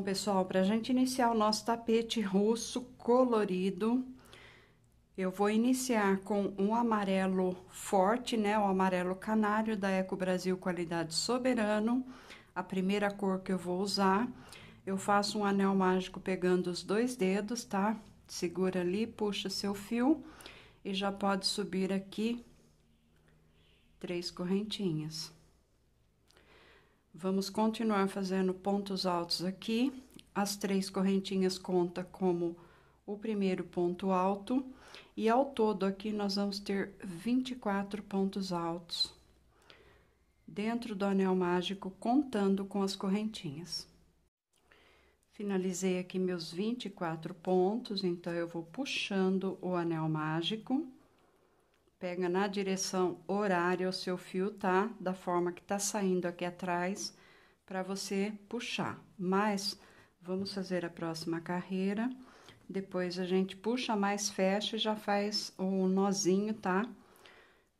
Bom, pessoal, para a gente iniciar o nosso tapete russo colorido, eu vou iniciar com um amarelo forte, né? O amarelo canário da Eco Brasil Qualidade Soberano, a primeira cor que eu vou usar. Eu faço um anel mágico pegando os dois dedos, tá? Segura ali, puxa seu fio e já pode subir aqui três correntinhas. Vamos continuar fazendo pontos altos aqui. As três correntinhas conta como o primeiro ponto alto. E ao todo aqui nós vamos ter 24 pontos altos. Dentro do anel mágico, contando com as correntinhas. Finalizei aqui meus 24 pontos, então eu vou puxando o anel mágico pega na direção horária o seu fio, tá? Da forma que tá saindo aqui atrás, para você puxar. Mas, vamos fazer a próxima carreira. Depois a gente puxa mais, fecha e já faz o nozinho, tá?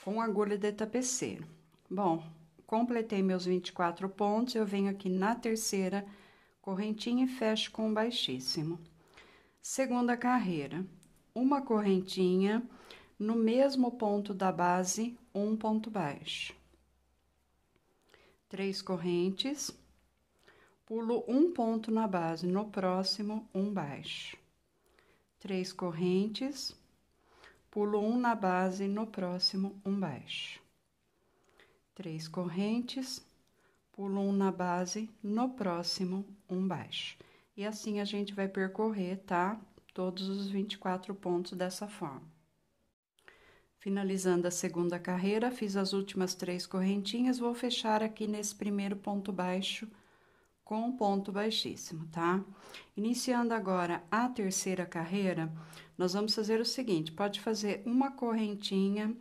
Com agulha de tapeceiro. Bom, completei meus 24 pontos, eu venho aqui na terceira correntinha e fecho com baixíssimo. Segunda carreira, uma correntinha no mesmo ponto da base, um ponto baixo. Três correntes, pulo um ponto na base, no próximo, um baixo. Três correntes, pulo um na base, no próximo, um baixo. Três correntes, pulo um na base, no próximo, um baixo. E assim a gente vai percorrer, tá? Todos os 24 pontos dessa forma. Finalizando a segunda carreira, fiz as últimas três correntinhas, vou fechar aqui nesse primeiro ponto baixo com um ponto baixíssimo, tá? Iniciando agora a terceira carreira, nós vamos fazer o seguinte, pode fazer uma correntinha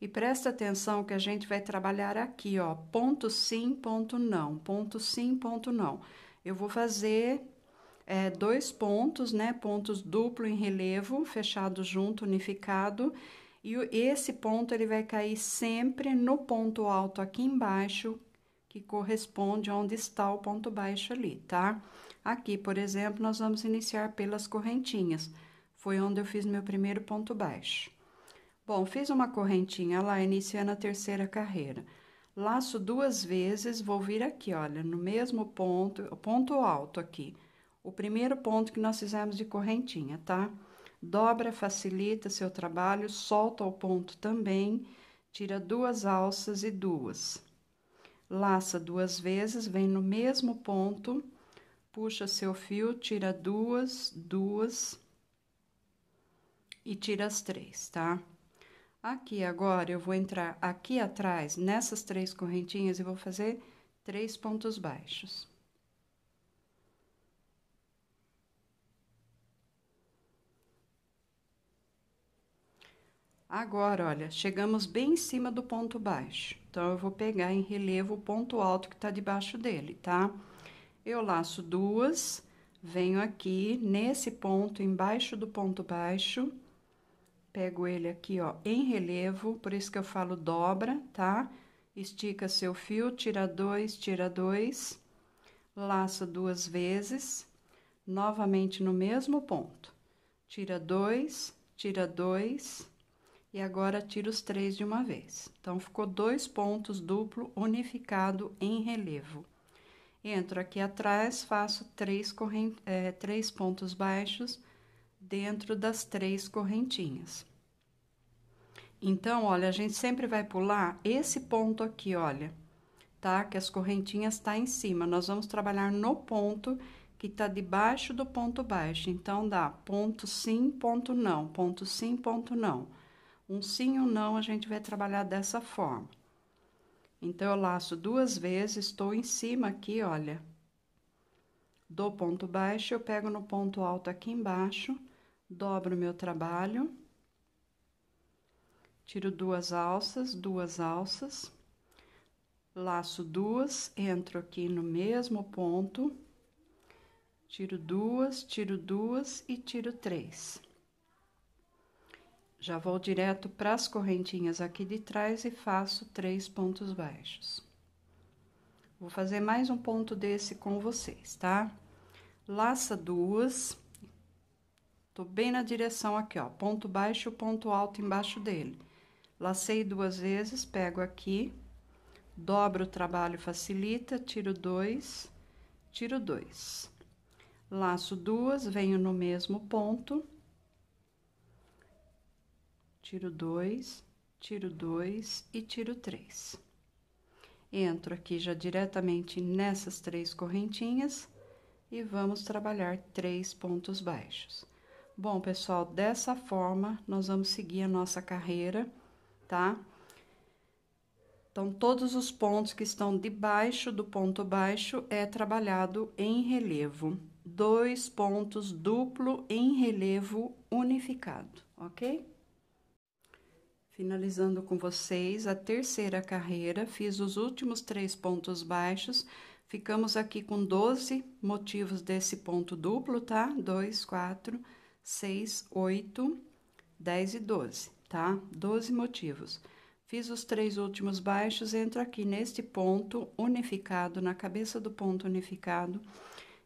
e presta atenção que a gente vai trabalhar aqui, ó, ponto sim, ponto não, ponto sim, ponto não. Eu vou fazer é, dois pontos, né, pontos duplo em relevo, fechado junto, unificado, e e esse ponto ele vai cair sempre no ponto alto aqui embaixo, que corresponde onde está o ponto baixo ali, tá? Aqui, por exemplo, nós vamos iniciar pelas correntinhas. Foi onde eu fiz meu primeiro ponto baixo. Bom, fiz uma correntinha lá, iniciando a terceira carreira. Laço duas vezes, vou vir aqui, olha, no mesmo ponto, o ponto alto aqui. O primeiro ponto que nós fizemos de correntinha, tá? Tá? dobra, facilita seu trabalho, solta o ponto também, tira duas alças e duas. Laça duas vezes, vem no mesmo ponto, puxa seu fio, tira duas, duas e tira as três, tá? Aqui agora eu vou entrar aqui atrás nessas três correntinhas e vou fazer três pontos baixos. Agora, olha, chegamos bem em cima do ponto baixo. Então, eu vou pegar em relevo o ponto alto que tá debaixo dele, tá? Eu laço duas, venho aqui nesse ponto, embaixo do ponto baixo, pego ele aqui, ó, em relevo, por isso que eu falo dobra, tá? Estica seu fio, tira dois, tira dois, laço duas vezes, novamente no mesmo ponto. Tira dois, tira dois e agora tiro os três de uma vez. Então, ficou dois pontos duplo unificado em relevo. Entro aqui atrás, faço três, É, três pontos baixos dentro das três correntinhas. Então, olha, a gente sempre vai pular esse ponto aqui, olha, tá? Que as correntinhas tá em cima. Nós vamos trabalhar no ponto que tá debaixo do ponto baixo. Então, dá ponto sim, ponto não, ponto sim, ponto não. Um sim ou um não a gente vai trabalhar dessa forma. Então, eu laço duas vezes, estou em cima aqui, olha. Do ponto baixo, eu pego no ponto alto aqui embaixo, dobro meu trabalho. Tiro duas alças, duas alças. Laço duas, entro aqui no mesmo ponto. Tiro duas, tiro duas e tiro três. Já vou direto para as correntinhas aqui de trás e faço três pontos baixos. Vou fazer mais um ponto desse com vocês, tá? Laça duas. Tô bem na direção aqui, ó. Ponto baixo, ponto alto embaixo dele. Lacei duas vezes, pego aqui, dobro o trabalho, facilita, tiro dois, tiro dois. Laço duas, venho no mesmo ponto tiro dois, tiro dois e tiro três. Entro aqui já diretamente nessas três correntinhas e vamos trabalhar três pontos baixos. Bom, pessoal, dessa forma nós vamos seguir a nossa carreira, tá? Então, todos os pontos que estão debaixo do ponto baixo é trabalhado em relevo. Dois pontos duplo em relevo unificado, ok? Finalizando com vocês a terceira carreira, fiz os últimos três pontos baixos, ficamos aqui com 12 motivos desse ponto duplo, tá? 2, 4, 6, 8, 10 e 12, tá? 12 motivos. Fiz os três últimos baixos, entro aqui neste ponto unificado, na cabeça do ponto unificado,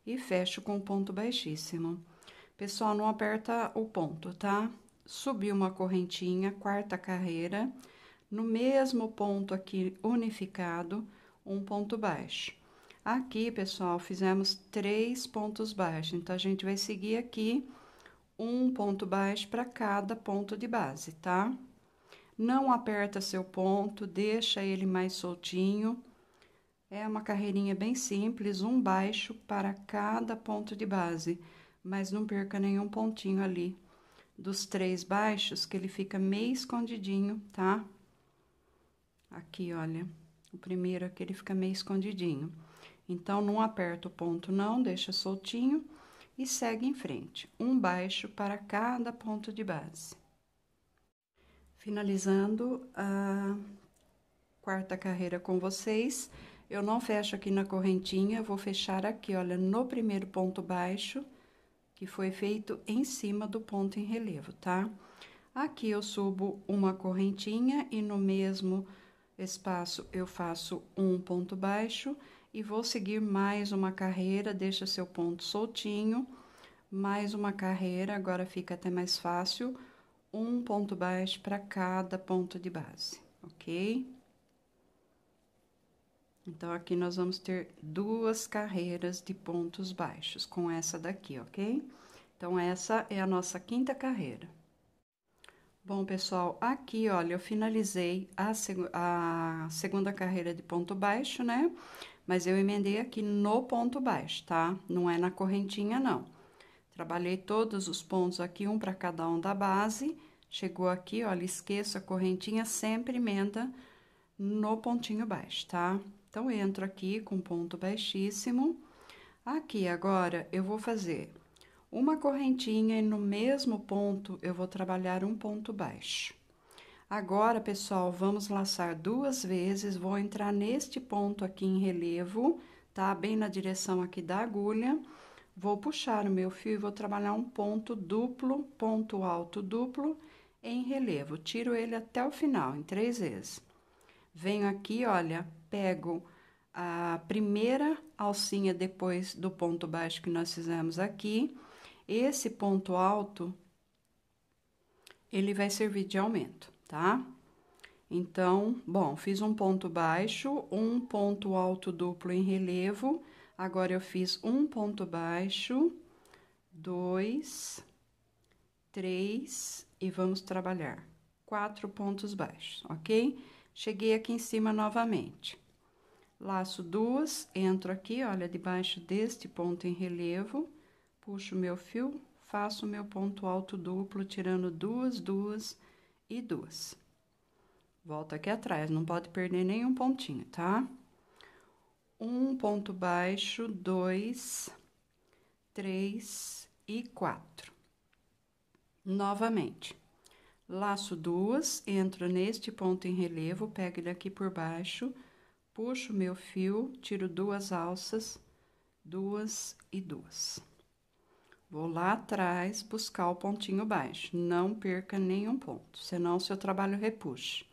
e fecho com o ponto baixíssimo. Pessoal, não aperta o ponto, tá? subi uma correntinha, quarta carreira, no mesmo ponto aqui unificado, um ponto baixo. Aqui, pessoal, fizemos três pontos baixos, então, a gente vai seguir aqui um ponto baixo para cada ponto de base, tá? Não aperta seu ponto, deixa ele mais soltinho. É uma carreirinha bem simples, um baixo para cada ponto de base, mas não perca nenhum pontinho ali dos três baixos, que ele fica meio escondidinho, tá? Aqui, olha, o primeiro aqui ele fica meio escondidinho. Então, não aperta o ponto não, deixa soltinho e segue em frente. Um baixo para cada ponto de base. Finalizando a quarta carreira com vocês, eu não fecho aqui na correntinha, vou fechar aqui, olha, no primeiro ponto baixo que foi feito em cima do ponto em relevo, tá? Aqui eu subo uma correntinha e no mesmo espaço eu faço um ponto baixo e vou seguir mais uma carreira, deixa seu ponto soltinho, mais uma carreira, agora fica até mais fácil, um ponto baixo para cada ponto de base, ok? Então, aqui nós vamos ter duas carreiras de pontos baixos com essa daqui, ok? Então, essa é a nossa quinta carreira. Bom, pessoal, aqui, olha, eu finalizei a, seg a segunda carreira de ponto baixo, né? Mas eu emendei aqui no ponto baixo, tá? Não é na correntinha, não. Trabalhei todos os pontos aqui, um para cada um da base. Chegou aqui, olha, esqueço a correntinha, sempre emenda no pontinho baixo, tá? Tá? Então, entro aqui com ponto baixíssimo. Aqui agora eu vou fazer uma correntinha e no mesmo ponto eu vou trabalhar um ponto baixo. Agora, pessoal, vamos laçar duas vezes, vou entrar neste ponto aqui em relevo, tá? Bem na direção aqui da agulha. Vou puxar o meu fio e vou trabalhar um ponto duplo, ponto alto duplo em relevo. Tiro ele até o final, em três vezes. Venho aqui, olha, pego a primeira alcinha depois do ponto baixo que nós fizemos aqui. Esse ponto alto, ele vai servir de aumento, tá? Então, bom, fiz um ponto baixo, um ponto alto duplo em relevo. Agora, eu fiz um ponto baixo, dois, três, e vamos trabalhar quatro pontos baixos, ok? Cheguei aqui em cima novamente laço duas, entro aqui, olha, debaixo deste ponto em relevo, puxo meu fio, faço meu ponto alto duplo, tirando duas, duas e duas. Volto aqui atrás, não pode perder nenhum pontinho, tá? Um ponto baixo, dois, três e quatro. Novamente, laço duas, entro neste ponto em relevo, pego ele aqui por baixo, puxo meu fio, tiro duas alças, duas e duas. Vou lá atrás buscar o pontinho baixo, não perca nenhum ponto, senão seu trabalho repuxa.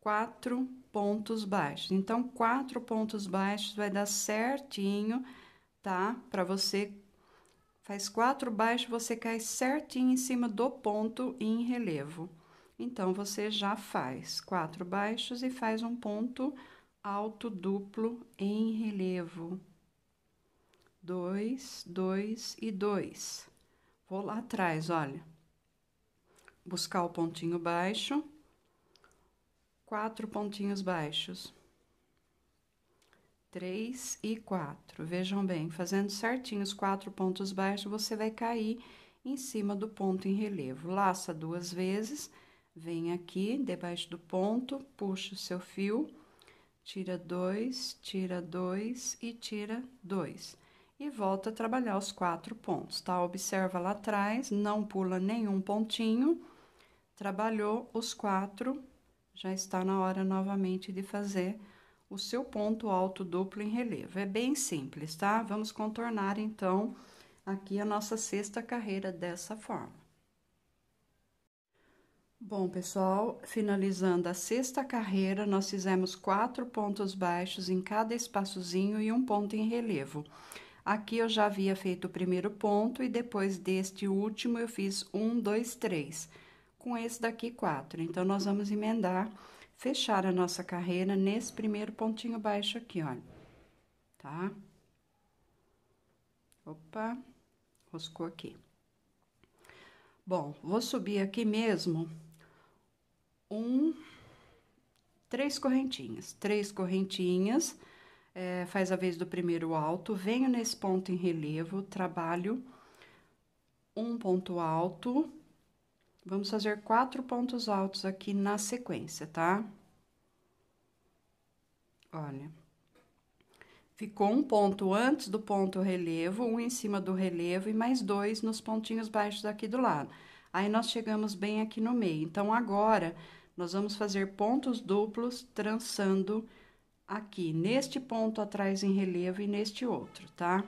Quatro pontos baixos, então quatro pontos baixos vai dar certinho, tá? Para você, faz quatro baixos, você cai certinho em cima do ponto em relevo. Então, você já faz quatro baixos e faz um ponto baixo alto duplo em relevo. 2, 2 e 2. Vou lá atrás, olha. Buscar o pontinho baixo. Quatro pontinhos baixos. três e quatro. Vejam bem, fazendo certinho os quatro pontos baixos, você vai cair em cima do ponto em relevo. Laça duas vezes, vem aqui debaixo do ponto, puxa o seu fio tira dois, tira dois e tira dois E volta a trabalhar os quatro pontos, tá? Observa lá atrás, não pula nenhum pontinho. Trabalhou os quatro, já está na hora novamente de fazer o seu ponto alto duplo em relevo. É bem simples, tá? Vamos contornar, então, aqui a nossa sexta carreira dessa forma. Bom, pessoal, finalizando a sexta carreira, nós fizemos quatro pontos baixos em cada espaçozinho e um ponto em relevo. Aqui eu já havia feito o primeiro ponto e depois deste último eu fiz um, dois, três. Com esse daqui, quatro. Então, nós vamos emendar, fechar a nossa carreira nesse primeiro pontinho baixo aqui, olha. Tá? Opa, roscou aqui. Bom, vou subir aqui mesmo um, três correntinhas. Três correntinhas, é, faz a vez do primeiro alto, venho nesse ponto em relevo, trabalho um ponto alto. Vamos fazer quatro pontos altos aqui na sequência, tá? Olha. Ficou um ponto antes do ponto relevo, um em cima do relevo e mais dois nos pontinhos baixos aqui do lado. Aí, nós chegamos bem aqui no meio. Então, agora, nós vamos fazer pontos duplos trançando aqui, neste ponto atrás em relevo e neste outro, tá?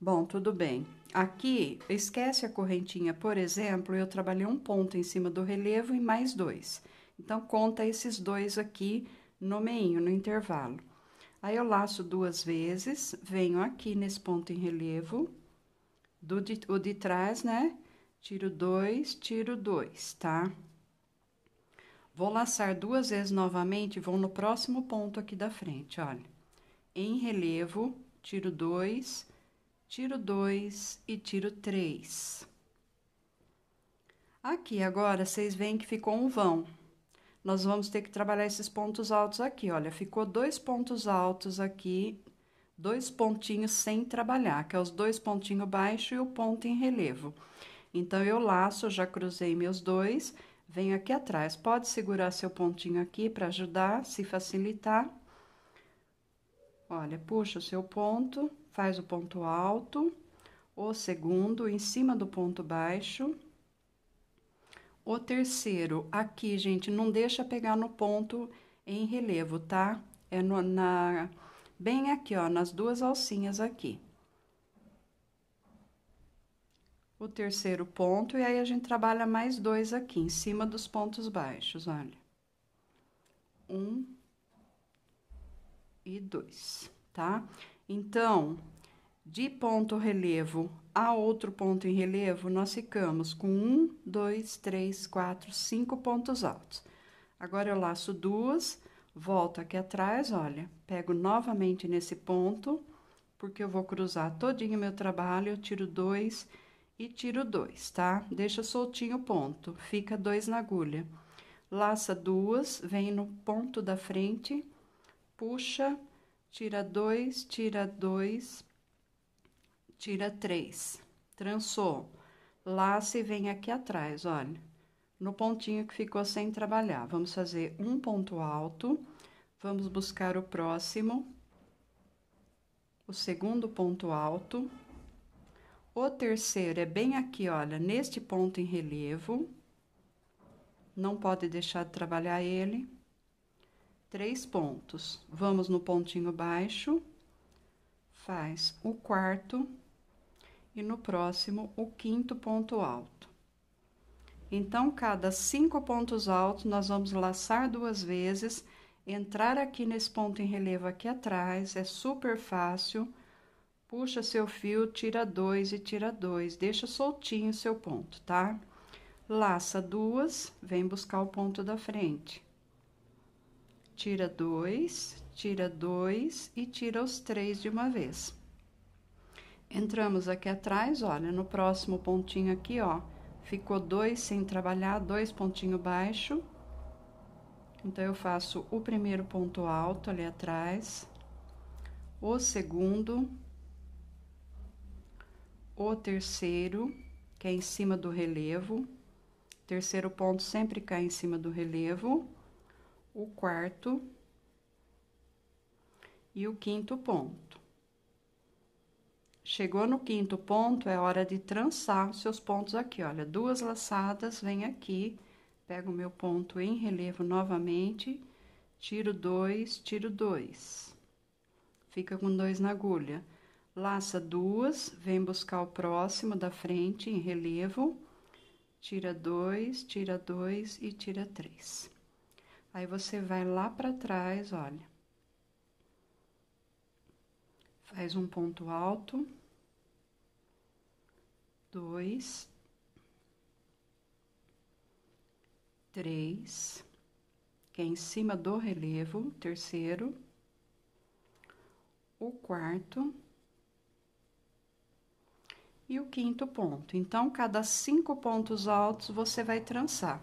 Bom, tudo bem. Aqui, esquece a correntinha, por exemplo, eu trabalhei um ponto em cima do relevo e mais dois. Então, conta esses dois aqui no meio, no intervalo. Aí, eu laço duas vezes, venho aqui nesse ponto em relevo, do de, o de trás, né? Tiro dois, tiro dois, tá? Tá? Vou laçar duas vezes novamente, vou no próximo ponto aqui da frente, olha. Em relevo, tiro dois, tiro dois e tiro três. Aqui agora, vocês veem que ficou um vão. Nós vamos ter que trabalhar esses pontos altos aqui, olha. Ficou dois pontos altos aqui, dois pontinhos sem trabalhar, que é os dois pontinhos baixos e o ponto em relevo. Então, eu laço, já cruzei meus dois vem aqui atrás. Pode segurar seu pontinho aqui para ajudar, se facilitar. Olha, puxa o seu ponto, faz o ponto alto, o segundo em cima do ponto baixo. O terceiro aqui, gente, não deixa pegar no ponto em relevo, tá? É no, na bem aqui, ó, nas duas alcinhas aqui. o terceiro ponto, e aí a gente trabalha mais dois aqui, em cima dos pontos baixos, olha. Um e dois, tá? Então, de ponto relevo a outro ponto em relevo, nós ficamos com um, dois, três, quatro, cinco pontos altos. Agora, eu laço duas, volto aqui atrás, olha, pego novamente nesse ponto, porque eu vou cruzar todinho meu trabalho, eu tiro dois e tiro dois, tá? Deixa soltinho o ponto, fica dois na agulha. Laça duas, vem no ponto da frente, puxa, tira dois, tira dois, tira três. Trançou, laça e vem aqui atrás, olha. No pontinho que ficou sem trabalhar, vamos fazer um ponto alto, vamos buscar o próximo, o segundo ponto alto o terceiro é bem aqui, olha, neste ponto em relevo. Não pode deixar de trabalhar ele. Três pontos. Vamos no pontinho baixo. Faz o quarto. E no próximo, o quinto ponto alto. Então, cada cinco pontos altos, nós vamos laçar duas vezes. Entrar aqui nesse ponto em relevo aqui atrás, é super fácil Puxa seu fio, tira dois e tira dois, deixa soltinho seu ponto, tá? Laça duas, vem buscar o ponto da frente. Tira dois, tira dois e tira os três de uma vez. Entramos aqui atrás, olha, no próximo pontinho aqui, ó, ficou dois sem trabalhar, dois pontinho baixo. Então, eu faço o primeiro ponto alto ali atrás, o segundo, o terceiro, que é em cima do relevo. Terceiro ponto sempre cai em cima do relevo. O quarto e o quinto ponto. Chegou no quinto ponto, é hora de trançar os seus pontos aqui, olha. Duas laçadas, vem aqui, pego o meu ponto em relevo novamente, tiro dois, tiro dois. Fica com dois na agulha laça duas, vem buscar o próximo da frente em relevo, tira dois, tira dois e tira três. Aí você vai lá para trás, olha. Faz um ponto alto, dois, três, que é em cima do relevo, terceiro, o quarto e o quinto ponto. Então, cada cinco pontos altos você vai trançar.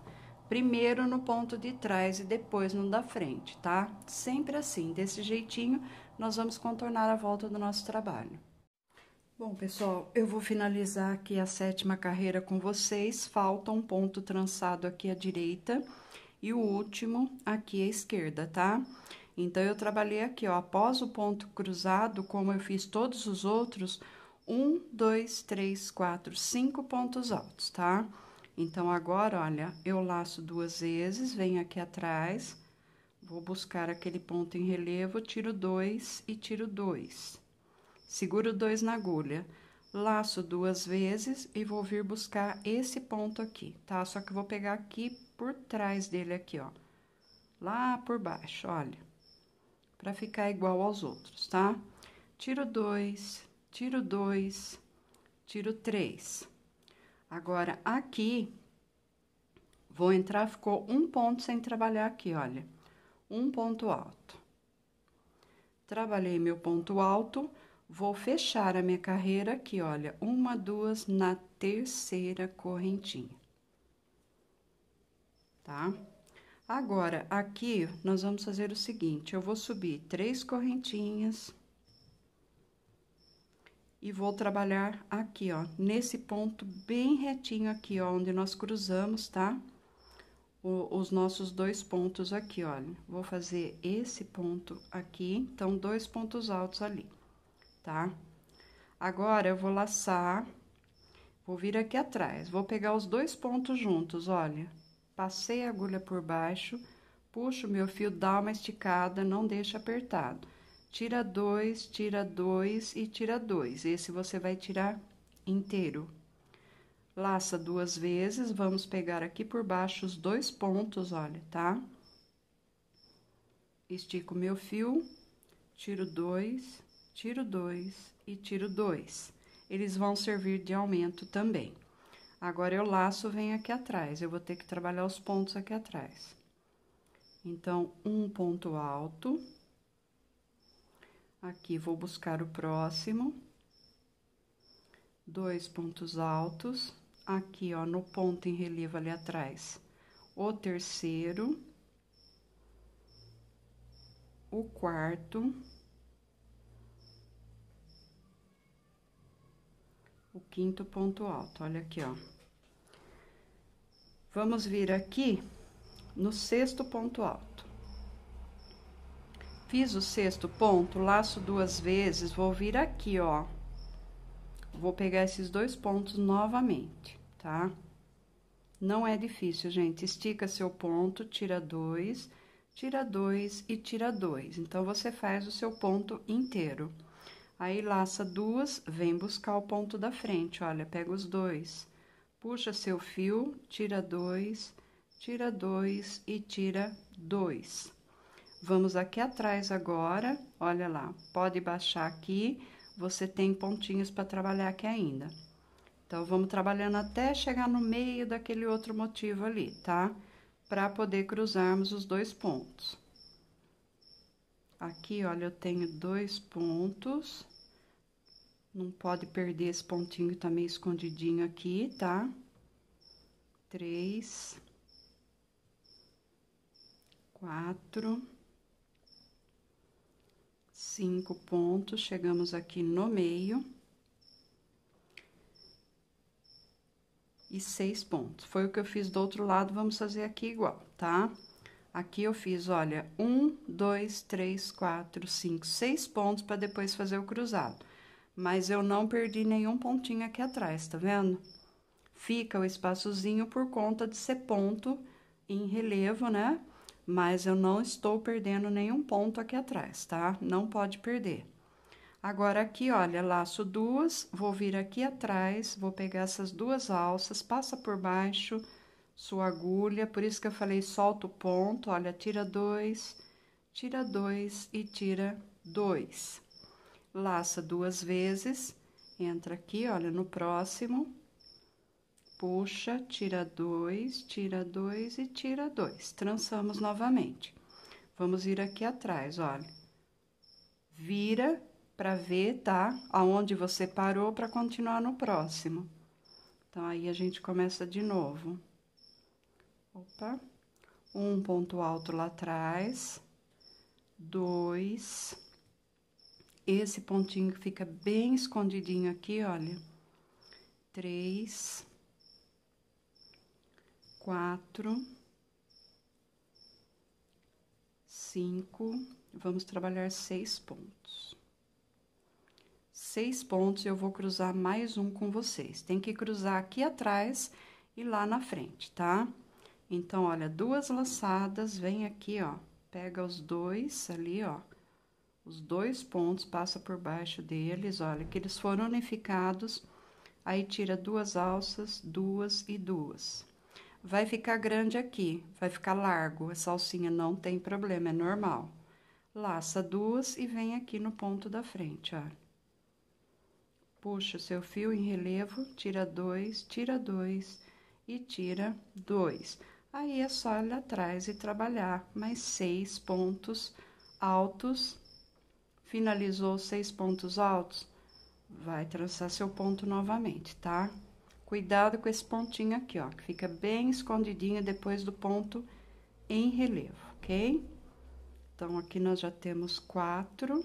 Primeiro no ponto de trás e depois no da frente, tá? Sempre assim, desse jeitinho, nós vamos contornar a volta do nosso trabalho. Bom, pessoal, eu vou finalizar aqui a sétima carreira com vocês. Falta um ponto trançado aqui à direita e o último aqui à esquerda, tá? Então, eu trabalhei aqui, ó, após o ponto cruzado, como eu fiz todos os outros, um, dois, três, quatro, cinco pontos altos, tá? Então, agora, olha, eu laço duas vezes, venho aqui atrás, vou buscar aquele ponto em relevo, tiro dois e tiro dois. Seguro dois na agulha, laço duas vezes e vou vir buscar esse ponto aqui, tá? Só que vou pegar aqui por trás dele aqui, ó. Lá por baixo, olha. Pra ficar igual aos outros, tá? Tiro dois, tiro 2, tiro 3. Agora, aqui, vou entrar, ficou um ponto sem trabalhar aqui, olha. Um ponto alto. Trabalhei meu ponto alto, vou fechar a minha carreira aqui, olha. Uma, duas, na terceira correntinha. Tá? Agora, aqui, nós vamos fazer o seguinte, eu vou subir três correntinhas e vou trabalhar aqui, ó, nesse ponto bem retinho aqui, ó, onde nós cruzamos, tá? O, os nossos dois pontos aqui, olha. Vou fazer esse ponto aqui, então, dois pontos altos ali, tá? Agora, eu vou laçar, vou vir aqui atrás, vou pegar os dois pontos juntos, olha. Passei a agulha por baixo, puxo meu fio, dá uma esticada, não deixa apertado Tira dois, tira dois e tira dois. Esse você vai tirar inteiro. Laça duas vezes, vamos pegar aqui por baixo os dois pontos, olha, tá? Estico meu fio, tiro dois, tiro dois e tiro dois. Eles vão servir de aumento também. Agora, eu laço, vem aqui atrás, eu vou ter que trabalhar os pontos aqui atrás. Então, um ponto alto Aqui vou buscar o próximo. Dois pontos altos. Aqui, ó, no ponto em relevo ali atrás. O terceiro. O quarto. O quinto ponto alto, olha aqui, ó. Vamos vir aqui no sexto ponto alto. Fiz o sexto ponto, laço duas vezes, vou vir aqui, ó. Vou pegar esses dois pontos novamente, tá? Não é difícil, gente. Estica seu ponto, tira dois, tira dois e tira dois. Então, você faz o seu ponto inteiro. Aí, laça duas, vem buscar o ponto da frente, olha, pega os dois. Puxa seu fio, tira dois, tira dois e tira dois. Vamos aqui atrás agora, olha lá, pode baixar aqui, você tem pontinhos para trabalhar aqui ainda. Então, vamos trabalhando até chegar no meio daquele outro motivo ali, tá? Para poder cruzarmos os dois pontos. Aqui, olha, eu tenho dois pontos. Não pode perder esse pontinho também tá meio escondidinho aqui, tá? Três. Quatro cinco pontos, chegamos aqui no meio. E seis pontos. Foi o que eu fiz do outro lado, vamos fazer aqui igual, tá? Aqui eu fiz, olha, um, dois, três, quatro, cinco, seis pontos para depois fazer o cruzado. Mas eu não perdi nenhum pontinho aqui atrás, tá vendo? Fica o espaçozinho por conta de ser ponto em relevo, né? mas eu não estou perdendo nenhum ponto aqui atrás, tá? Não pode perder. Agora, aqui, olha, laço duas, vou vir aqui atrás, vou pegar essas duas alças, passa por baixo sua agulha, por isso que eu falei solta o ponto, olha, tira dois, tira dois e tira dois. Laça duas vezes, entra aqui, olha, no próximo, puxa, tira dois, tira dois e tira dois. Trançamos novamente. Vamos vir aqui atrás, olha. Vira para ver, tá? Aonde você parou para continuar no próximo. Então, aí a gente começa de novo. Opa. Um ponto alto lá atrás. Dois. Esse pontinho que fica bem escondidinho aqui, olha. Três quatro, cinco, vamos trabalhar seis pontos. Seis pontos, eu vou cruzar mais um com vocês. Tem que cruzar aqui atrás e lá na frente, tá? Então, olha, duas laçadas, vem aqui, ó, pega os dois ali, ó, os dois pontos, passa por baixo deles, olha, que eles foram unificados, aí tira duas alças, duas e duas vai ficar grande aqui, vai ficar largo, a salsinha não tem problema, é normal. Laça duas e vem aqui no ponto da frente, ó. Puxa o seu fio em relevo, tira dois, tira dois e tira dois. Aí é só ir atrás e trabalhar mais seis pontos altos. Finalizou seis pontos altos, vai trançar seu ponto novamente, tá? Tá? Cuidado com esse pontinho aqui, ó, que fica bem escondidinho depois do ponto em relevo, ok? Então, aqui nós já temos quatro,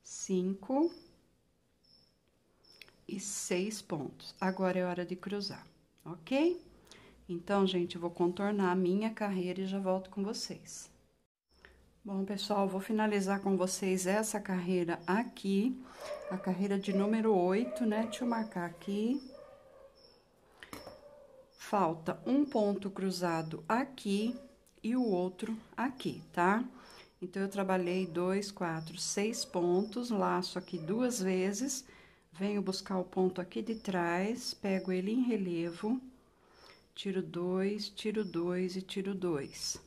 cinco e seis pontos. Agora é hora de cruzar, ok? Então, gente, vou contornar a minha carreira e já volto com vocês. Bom, pessoal, vou finalizar com vocês essa carreira aqui, a carreira de número 8, né? Deixa eu marcar aqui falta um ponto cruzado aqui e o outro aqui, tá? Então, eu trabalhei dois, quatro, seis pontos, laço aqui duas vezes, venho buscar o ponto aqui de trás, pego ele em relevo, tiro dois, tiro dois e tiro dois.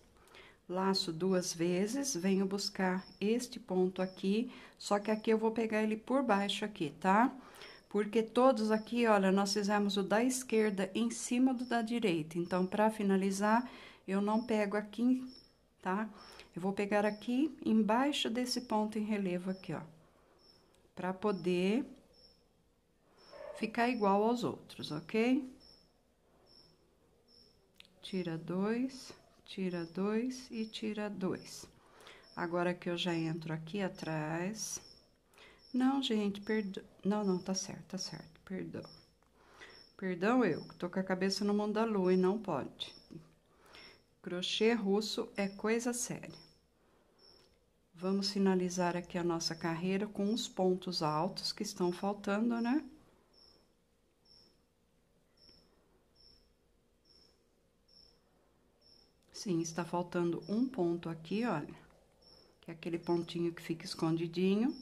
Laço duas vezes, venho buscar este ponto aqui, só que aqui eu vou pegar ele por baixo aqui, tá? Tá? porque todos aqui, olha, nós fizemos o da esquerda em cima do da direita. Então, para finalizar, eu não pego aqui, tá? Eu vou pegar aqui embaixo desse ponto em relevo aqui, ó. Pra poder ficar igual aos outros, ok? Tira dois, tira dois e tira dois. Agora que eu já entro aqui atrás... Não, gente, perdão. Não, não, tá certo, tá certo, perdão. Perdão eu, tô com a cabeça no mundo da lua e não pode. Crochê russo é coisa séria. Vamos finalizar aqui a nossa carreira com os pontos altos que estão faltando, né? Sim, está faltando um ponto aqui, olha. Que é aquele pontinho que fica escondidinho.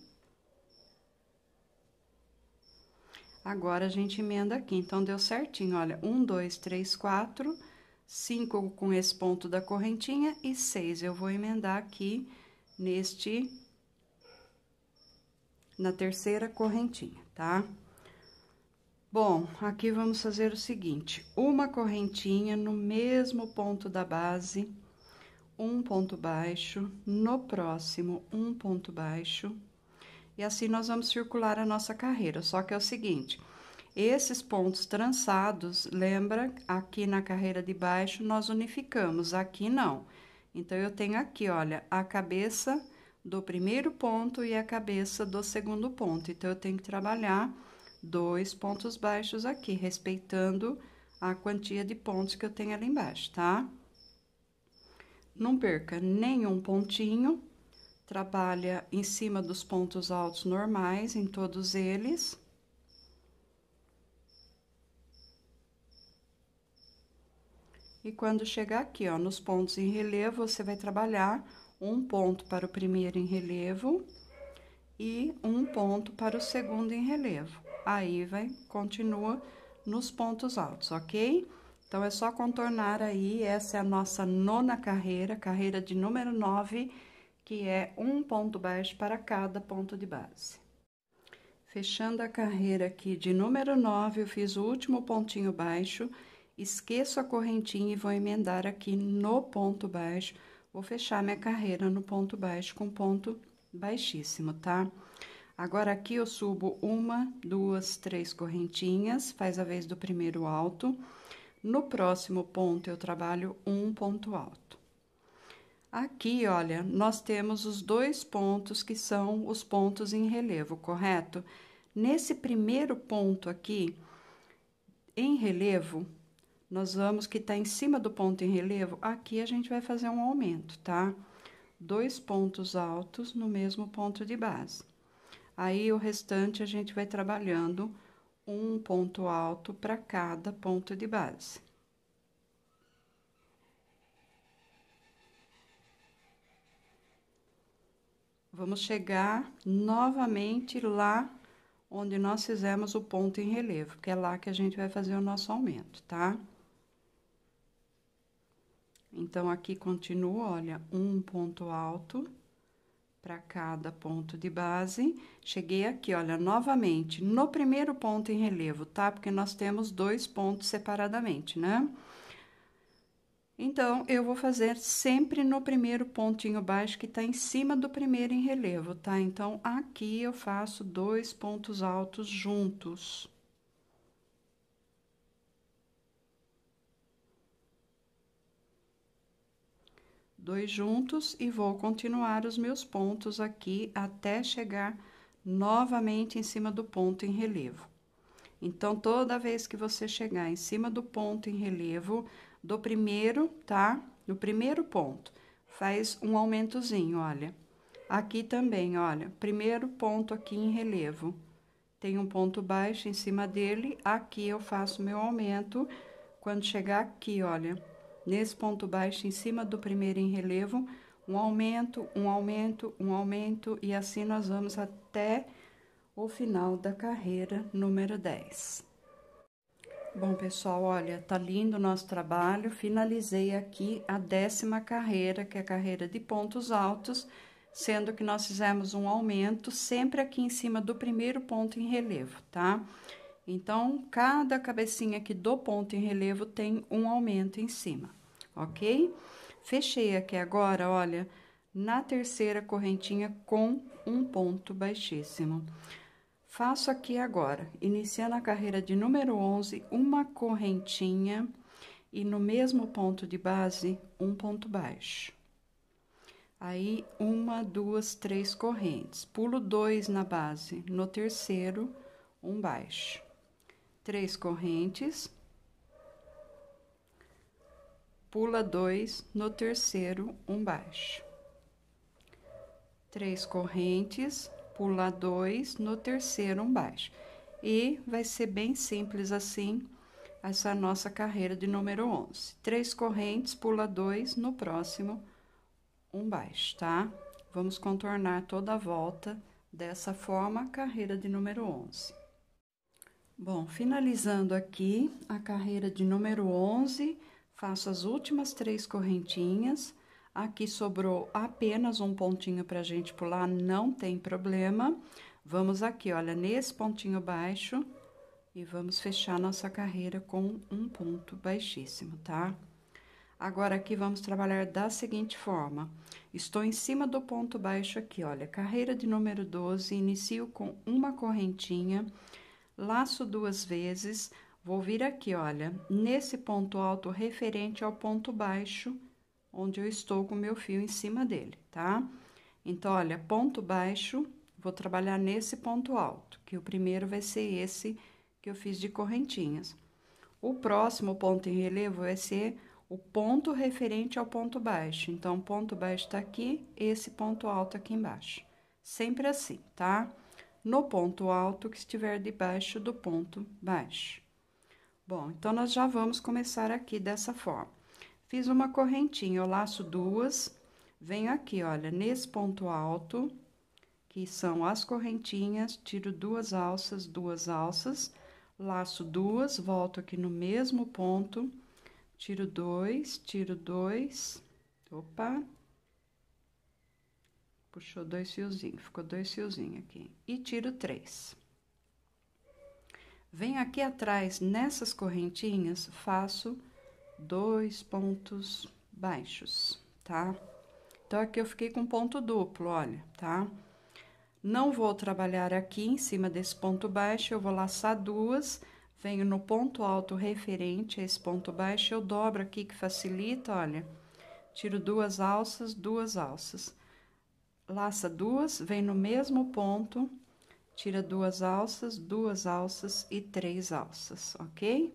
Agora, a gente emenda aqui. Então, deu certinho, olha. Um, dois, três, quatro, cinco com esse ponto da correntinha e seis. Eu vou emendar aqui neste... Na terceira correntinha, tá? Bom, aqui vamos fazer o seguinte. Uma correntinha no mesmo ponto da base um ponto baixo, no próximo, um ponto baixo, e assim nós vamos circular a nossa carreira. Só que é o seguinte, esses pontos trançados, lembra, aqui na carreira de baixo nós unificamos, aqui não. Então, eu tenho aqui, olha, a cabeça do primeiro ponto e a cabeça do segundo ponto. Então, eu tenho que trabalhar dois pontos baixos aqui, respeitando a quantia de pontos que eu tenho ali embaixo, tá? Não perca nenhum pontinho, trabalha em cima dos pontos altos normais em todos eles. E quando chegar aqui, ó, nos pontos em relevo, você vai trabalhar um ponto para o primeiro em relevo e um ponto para o segundo em relevo. Aí vai, continua nos pontos altos, ok? Então, é só contornar aí, essa é a nossa nona carreira, carreira de número 9, que é um ponto baixo para cada ponto de base. Fechando a carreira aqui de número 9, eu fiz o último pontinho baixo, esqueço a correntinha e vou emendar aqui no ponto baixo. Vou fechar minha carreira no ponto baixo com ponto baixíssimo, tá? Agora, aqui eu subo uma, duas, três correntinhas, faz a vez do primeiro alto. No próximo ponto, eu trabalho um ponto alto. Aqui, olha, nós temos os dois pontos que são os pontos em relevo, correto? Nesse primeiro ponto aqui, em relevo, nós vamos que está em cima do ponto em relevo, aqui a gente vai fazer um aumento, tá? Dois pontos altos no mesmo ponto de base. Aí, o restante, a gente vai trabalhando um ponto alto para cada ponto de base. vamos chegar novamente lá onde nós fizemos o ponto em relevo, que é lá que a gente vai fazer o nosso aumento, tá? Então, aqui continua, olha, um ponto alto para cada ponto de base. Cheguei aqui, olha, novamente, no primeiro ponto em relevo, tá? Porque nós temos dois pontos separadamente, né? Então, eu vou fazer sempre no primeiro pontinho baixo que está em cima do primeiro em relevo, tá? Então, aqui eu faço dois pontos altos juntos. Dois juntos e vou continuar os meus pontos aqui até chegar novamente em cima do ponto em relevo. Então, toda vez que você chegar em cima do ponto em relevo, do primeiro, tá? Do primeiro ponto. Faz um aumentozinho, olha. Aqui também, olha, primeiro ponto aqui em relevo. Tem um ponto baixo em cima dele, aqui eu faço meu aumento. Quando chegar aqui, olha, nesse ponto baixo em cima do primeiro em relevo, um aumento, um aumento, um aumento, e assim nós vamos até o final da carreira número 10. Bom, pessoal, olha, tá lindo o nosso trabalho. Finalizei aqui a décima carreira, que é a carreira de pontos altos, sendo que nós fizemos um aumento sempre aqui em cima do primeiro ponto em relevo, tá? Então, cada cabecinha aqui do ponto em relevo tem um aumento em cima, ok? Fechei aqui agora, olha, na terceira correntinha com um ponto baixíssimo. Faço aqui agora, iniciando a carreira de número 11, uma correntinha e no mesmo ponto de base, um ponto baixo. Aí, uma, duas, três correntes. Pulo dois na base, no terceiro, um baixo. Três correntes. Pula dois, no terceiro, um baixo. Três correntes pula dois, no terceiro um baixo. E vai ser bem simples assim essa nossa carreira de número 11. Três correntes, pula dois, no próximo um baixo, tá? Vamos contornar toda a volta dessa forma, carreira de número 11. Bom, finalizando aqui a carreira de número 11, faço as últimas três correntinhas Aqui sobrou apenas um pontinho para a gente pular, não tem problema. Vamos aqui, olha, nesse pontinho baixo e vamos fechar nossa carreira com um ponto baixíssimo, tá? Agora, aqui vamos trabalhar da seguinte forma. Estou em cima do ponto baixo aqui, olha, carreira de número 12, inicio com uma correntinha, laço duas vezes, vou vir aqui, olha, nesse ponto alto referente ao ponto baixo onde eu estou com o meu fio em cima dele, tá? Então, olha, ponto baixo, vou trabalhar nesse ponto alto, que o primeiro vai ser esse que eu fiz de correntinhas. O próximo ponto em relevo vai ser o ponto referente ao ponto baixo. Então, ponto baixo tá aqui, esse ponto alto aqui embaixo. Sempre assim, tá? No ponto alto que estiver debaixo do ponto baixo. Bom, então, nós já vamos começar aqui dessa forma. Fiz uma correntinha, eu laço duas, venho aqui, olha, nesse ponto alto, que são as correntinhas, tiro duas alças, duas alças, laço duas, volto aqui no mesmo ponto, tiro dois, tiro dois, opa, puxou dois fiozinhos, ficou dois fiozinhos aqui, e tiro três. Venho aqui atrás, nessas correntinhas, faço dois pontos baixos, tá? Então, aqui eu fiquei com ponto duplo, olha, tá? Não vou trabalhar aqui em cima desse ponto baixo, eu vou laçar duas, venho no ponto alto referente a esse ponto baixo, eu dobro aqui que facilita, olha. Tiro duas alças, duas alças. Laça duas, vem no mesmo ponto, tira duas alças, duas alças e três alças, ok?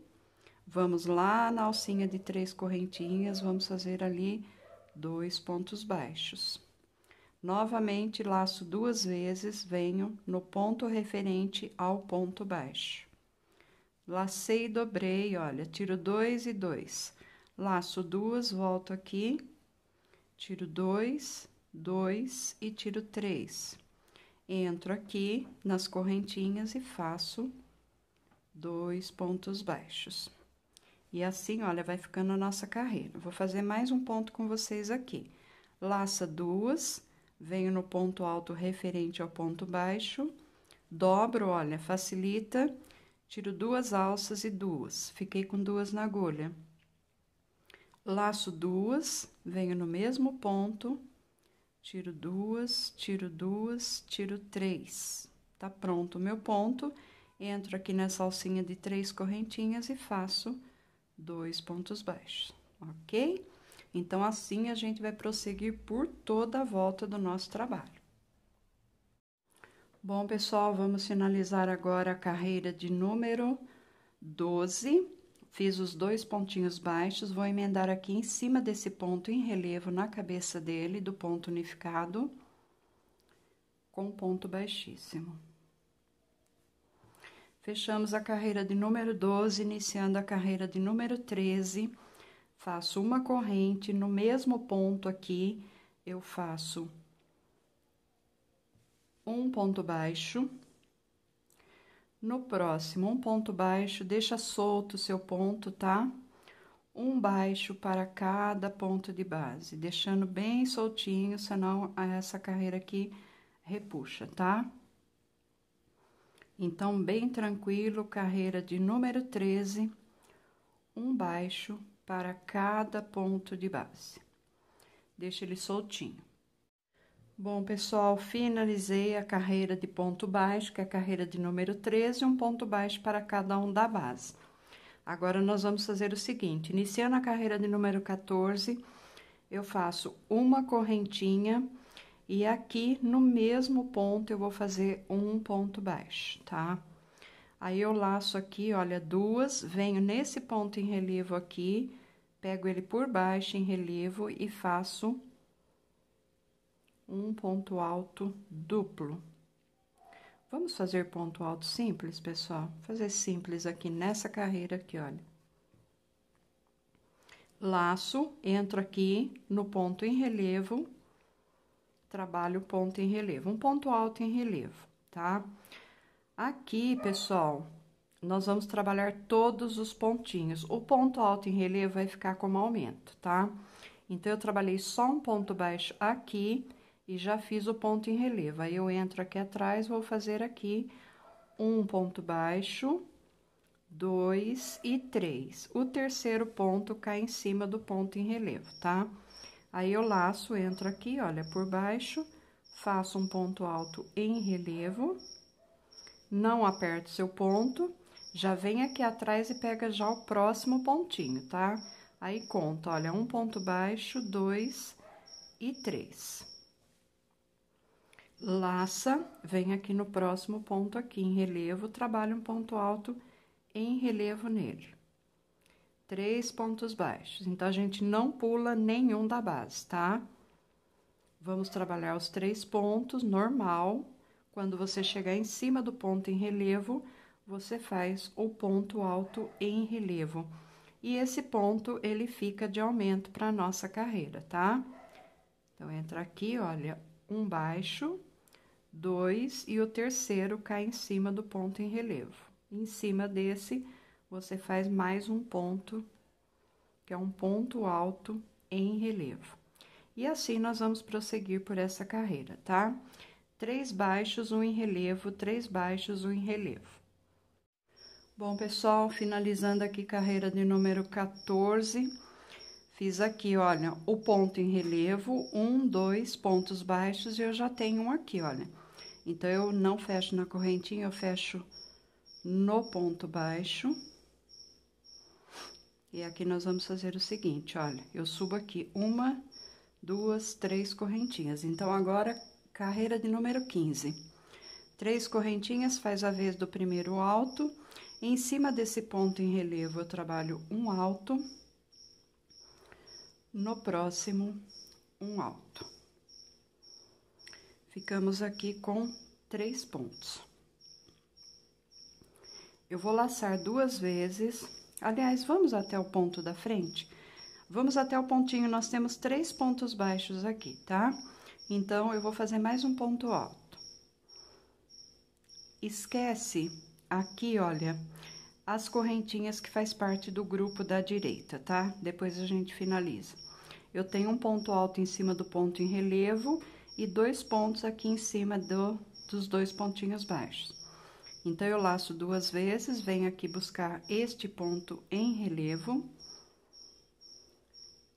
Vamos lá na alcinha de três correntinhas, vamos fazer ali dois pontos baixos. Novamente, laço duas vezes, venho no ponto referente ao ponto baixo. Lacei e dobrei, olha, tiro dois e dois. Laço duas, volto aqui, tiro dois, dois e tiro três. Entro aqui nas correntinhas e faço dois pontos baixos. E assim, olha, vai ficando a nossa carreira. Vou fazer mais um ponto com vocês aqui. Laça duas, venho no ponto alto referente ao ponto baixo, dobro, olha, facilita, tiro duas alças e duas, fiquei com duas na agulha. Laço duas, venho no mesmo ponto, tiro duas, tiro duas, tiro três. Tá pronto o meu ponto, entro aqui nessa alcinha de três correntinhas e faço dois pontos baixos, ok? Então, assim, a gente vai prosseguir por toda a volta do nosso trabalho. Bom, pessoal, vamos finalizar agora a carreira de número 12. Fiz os dois pontinhos baixos, vou emendar aqui em cima desse ponto em relevo na cabeça dele, do ponto unificado, com ponto baixíssimo. Fechamos a carreira de número 12, iniciando a carreira de número 13. Faço uma corrente no mesmo ponto aqui, eu faço um ponto baixo. No próximo, um ponto baixo, deixa solto o seu ponto, tá? Um baixo para cada ponto de base, deixando bem soltinho, senão essa carreira aqui repuxa, tá? Então, bem tranquilo, carreira de número 13, um baixo para cada ponto de base. Deixa ele soltinho. Bom, pessoal, finalizei a carreira de ponto baixo, que é a carreira de número 13, um ponto baixo para cada um da base. Agora, nós vamos fazer o seguinte, iniciando a carreira de número 14, eu faço uma correntinha e aqui no mesmo ponto eu vou fazer um ponto baixo, tá? Aí eu laço aqui, olha, duas, venho nesse ponto em relevo aqui, pego ele por baixo em relevo e faço um ponto alto duplo. Vamos fazer ponto alto simples, pessoal? fazer simples aqui nessa carreira aqui, olha. Laço, entro aqui no ponto em relevo, trabalho ponto em relevo, um ponto alto em relevo, tá? Aqui, pessoal, nós vamos trabalhar todos os pontinhos. O ponto alto em relevo vai ficar como aumento, tá? Então, eu trabalhei só um ponto baixo aqui e já fiz o ponto em relevo. Aí, eu entro aqui atrás, vou fazer aqui um ponto baixo, dois e três. O terceiro ponto cai em cima do ponto em relevo, tá? Tá? Aí, eu laço, entro aqui, olha, por baixo, faço um ponto alto em relevo, não aperto seu ponto, já vem aqui atrás e pega já o próximo pontinho, tá? Aí, conta, olha, um ponto baixo, dois e três. Laça, vem aqui no próximo ponto aqui em relevo, trabalha um ponto alto em relevo nele três pontos baixos. Então, a gente não pula nenhum da base, tá? Vamos trabalhar os três pontos, normal. Quando você chegar em cima do ponto em relevo, você faz o ponto alto em relevo. E esse ponto, ele fica de aumento para nossa carreira, tá? Então, entra aqui, olha, um baixo, dois, e o terceiro cai em cima do ponto em relevo. Em cima desse, você faz mais um ponto, que é um ponto alto em relevo. E assim nós vamos prosseguir por essa carreira, tá? Três baixos, um em relevo, três baixos, um em relevo. Bom, pessoal, finalizando aqui carreira de número 14, fiz aqui, olha, o ponto em relevo, um, dois pontos baixos, e eu já tenho um aqui, olha. Então, eu não fecho na correntinha, eu fecho no ponto baixo e aqui nós vamos fazer o seguinte, olha, eu subo aqui uma, duas, três correntinhas. Então, agora, carreira de número 15. Três correntinhas, faz a vez do primeiro alto. Em cima desse ponto em relevo, eu trabalho um alto. No próximo, um alto. Ficamos aqui com três pontos. Eu vou laçar duas vezes Aliás, vamos até o ponto da frente? Vamos até o pontinho, nós temos três pontos baixos aqui, tá? Então, eu vou fazer mais um ponto alto. Esquece aqui, olha, as correntinhas que faz parte do grupo da direita, tá? Depois a gente finaliza. Eu tenho um ponto alto em cima do ponto em relevo e dois pontos aqui em cima do, dos dois pontinhos baixos. Então, eu laço duas vezes, venho aqui buscar este ponto em relevo.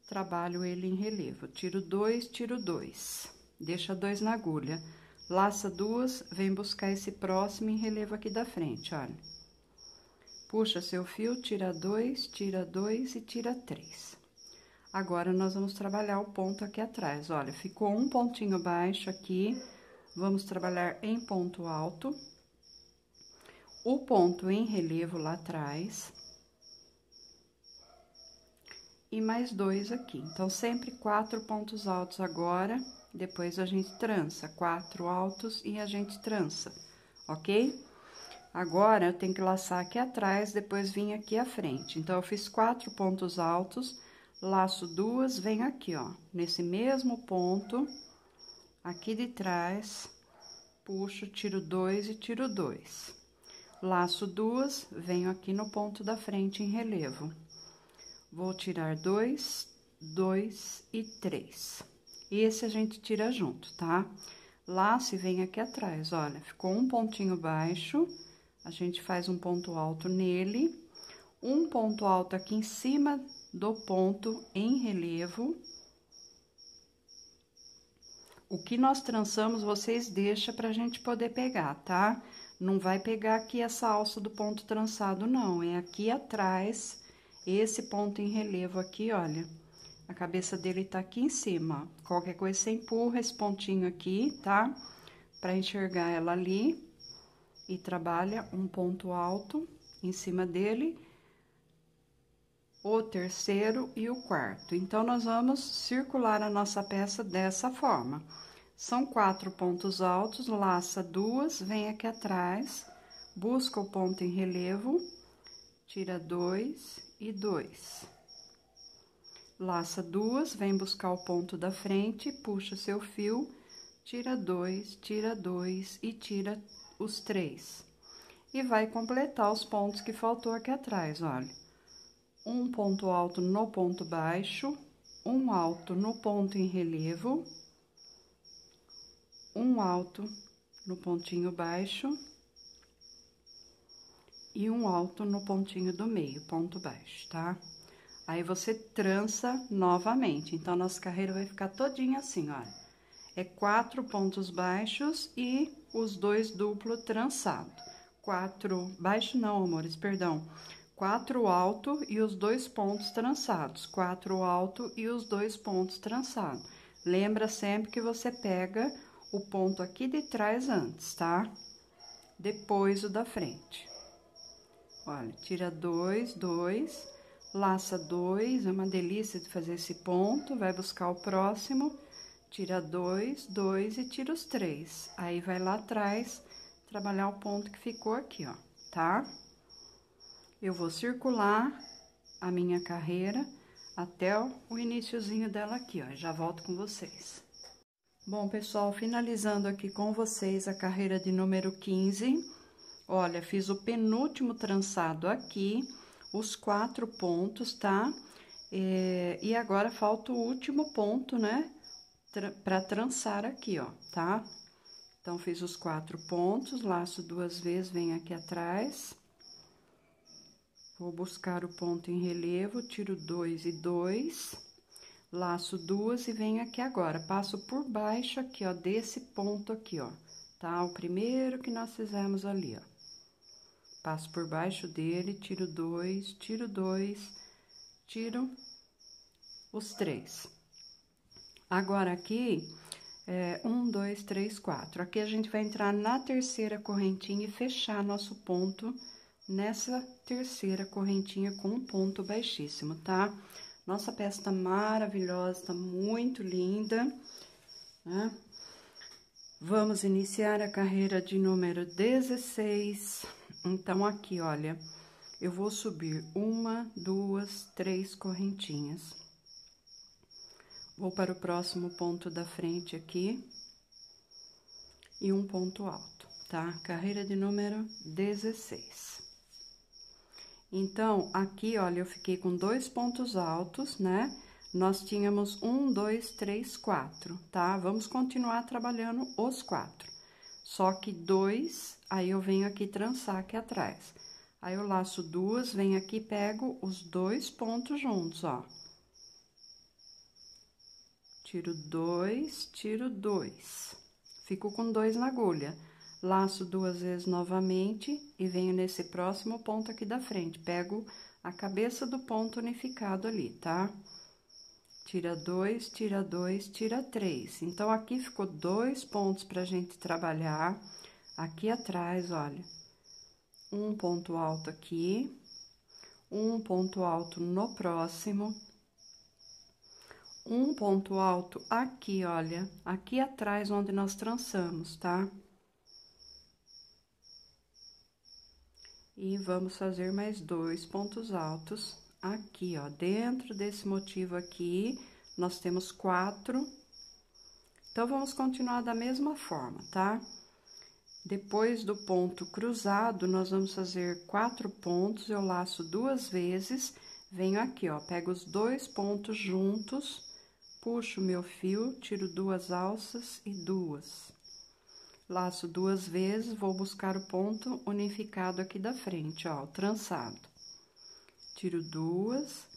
Trabalho ele em relevo. Tiro dois, tiro dois. Deixa dois na agulha. Laça duas, vem buscar esse próximo em relevo aqui da frente, olha. Puxa seu fio, tira dois, tira dois e tira três. Agora, nós vamos trabalhar o ponto aqui atrás, olha. Ficou um pontinho baixo aqui, vamos trabalhar em ponto alto o ponto em relevo lá atrás e mais dois aqui. Então, sempre quatro pontos altos agora, depois a gente trança, quatro altos e a gente trança, ok? Agora, eu tenho que laçar aqui atrás, depois vim aqui à frente. Então, eu fiz quatro pontos altos, laço duas, venho aqui, ó, nesse mesmo ponto, aqui de trás, puxo, tiro dois e tiro dois. Laço duas, venho aqui no ponto da frente em relevo. Vou tirar dois, dois e três. E esse a gente tira junto, tá? Laço e vem aqui atrás, olha, ficou um pontinho baixo, a gente faz um ponto alto nele, um ponto alto aqui em cima do ponto em relevo. O que nós trançamos, vocês deixam pra gente poder pegar, tá? Tá? Não vai pegar aqui essa alça do ponto trançado, não. É aqui atrás, esse ponto em relevo aqui, olha. A cabeça dele tá aqui em cima, ó. Qualquer coisa, você empurra esse pontinho aqui, tá? Pra enxergar ela ali. E trabalha um ponto alto em cima dele o terceiro e o quarto. Então, nós vamos circular a nossa peça dessa forma. São quatro pontos altos, laça duas, vem aqui atrás, busca o ponto em relevo, tira dois e dois. Laça duas, vem buscar o ponto da frente, puxa seu fio, tira dois, tira dois e tira os três. E vai completar os pontos que faltou aqui atrás, olha. Um ponto alto no ponto baixo, um alto no ponto em relevo um alto no pontinho baixo e um alto no pontinho do meio, ponto baixo, tá? Aí você trança novamente. Então, nosso carreira vai ficar todinho assim, olha. É quatro pontos baixos e os dois duplo trançado. Quatro, baixo não, amores, perdão. Quatro alto e os dois pontos trançados. Quatro alto e os dois pontos trançados. Lembra sempre que você pega o ponto aqui de trás antes, tá? Depois o da frente. Olha, tira dois, dois, laça dois, é uma delícia de fazer esse ponto, vai buscar o próximo, tira dois, dois e tira os três. Aí, vai lá atrás trabalhar o ponto que ficou aqui, ó, tá? Eu vou circular a minha carreira até o iníciozinho dela aqui, ó, já volto com vocês. Bom, pessoal, finalizando aqui com vocês a carreira de número 15. Olha, fiz o penúltimo trançado aqui, os quatro pontos, tá? É, e agora falta o último ponto, né? Pra trançar aqui, ó, tá? Então, fiz os quatro pontos, laço duas vezes, vem aqui atrás. Vou buscar o ponto em relevo, tiro dois e dois laço duas e venho aqui agora, passo por baixo aqui, ó, desse ponto aqui, ó, tá? O primeiro que nós fizemos ali, ó. Passo por baixo dele, tiro dois, tiro dois, tiro os três. Agora, aqui, é, um, dois, três, quatro. Aqui a gente vai entrar na terceira correntinha e fechar nosso ponto nessa terceira correntinha com um ponto baixíssimo, tá? Tá? Nossa peça tá maravilhosa, tá muito linda, né? Vamos iniciar a carreira de número 16. Então, aqui, olha, eu vou subir uma, duas, três correntinhas. Vou para o próximo ponto da frente aqui e um ponto alto, tá? Carreira de número 16. Então, aqui, olha, eu fiquei com dois pontos altos, né? Nós tínhamos um, dois, três, quatro, tá? Vamos continuar trabalhando os quatro. Só que dois, aí eu venho aqui trançar aqui atrás. Aí eu laço duas, venho aqui pego os dois pontos juntos, ó. Tiro dois, tiro dois. Fico com dois na agulha laço duas vezes novamente e venho nesse próximo ponto aqui da frente. Pego a cabeça do ponto unificado ali, tá? Tira dois, tira dois, tira três. Então, aqui ficou dois pontos pra gente trabalhar. Aqui atrás, olha, um ponto alto aqui, um ponto alto no próximo, um ponto alto aqui, olha, aqui atrás onde nós trançamos, tá? Tá? E vamos fazer mais dois pontos altos aqui, ó. Dentro desse motivo aqui, nós temos quatro. Então, vamos continuar da mesma forma, tá? Depois do ponto cruzado, nós vamos fazer quatro pontos, eu laço duas vezes, venho aqui, ó, pego os dois pontos juntos, puxo meu fio, tiro duas alças e duas. Laço duas vezes, vou buscar o ponto unificado aqui da frente, ó, trançado. Tiro duas,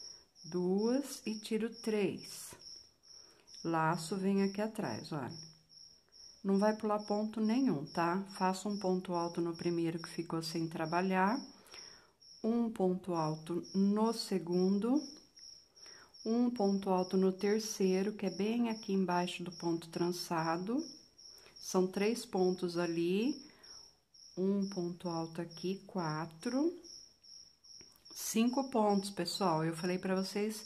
duas e tiro três. Laço vem aqui atrás, olha. Não vai pular ponto nenhum, tá? Faço um ponto alto no primeiro que ficou sem trabalhar, um ponto alto no segundo, um ponto alto no terceiro, que é bem aqui embaixo do ponto trançado são três pontos ali, um ponto alto aqui, quatro, cinco pontos, pessoal. Eu falei para vocês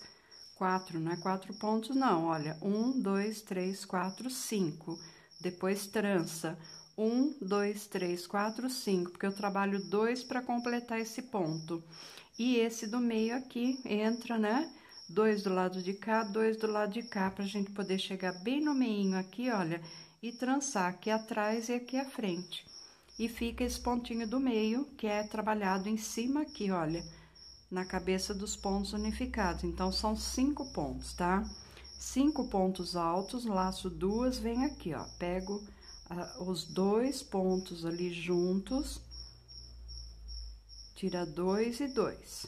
quatro, não é quatro pontos, não. Olha, um, dois, três, quatro, cinco. Depois, trança. Um, dois, três, quatro, cinco, porque eu trabalho dois para completar esse ponto. E esse do meio aqui entra, né? Dois do lado de cá, dois do lado de cá, pra gente poder chegar bem no meio aqui, olha, e trançar aqui atrás e aqui à frente. E fica esse pontinho do meio, que é trabalhado em cima aqui, olha, na cabeça dos pontos unificados. Então, são cinco pontos, tá? Cinco pontos altos, laço duas, vem aqui, ó, pego ah, os dois pontos ali juntos, tira dois e dois.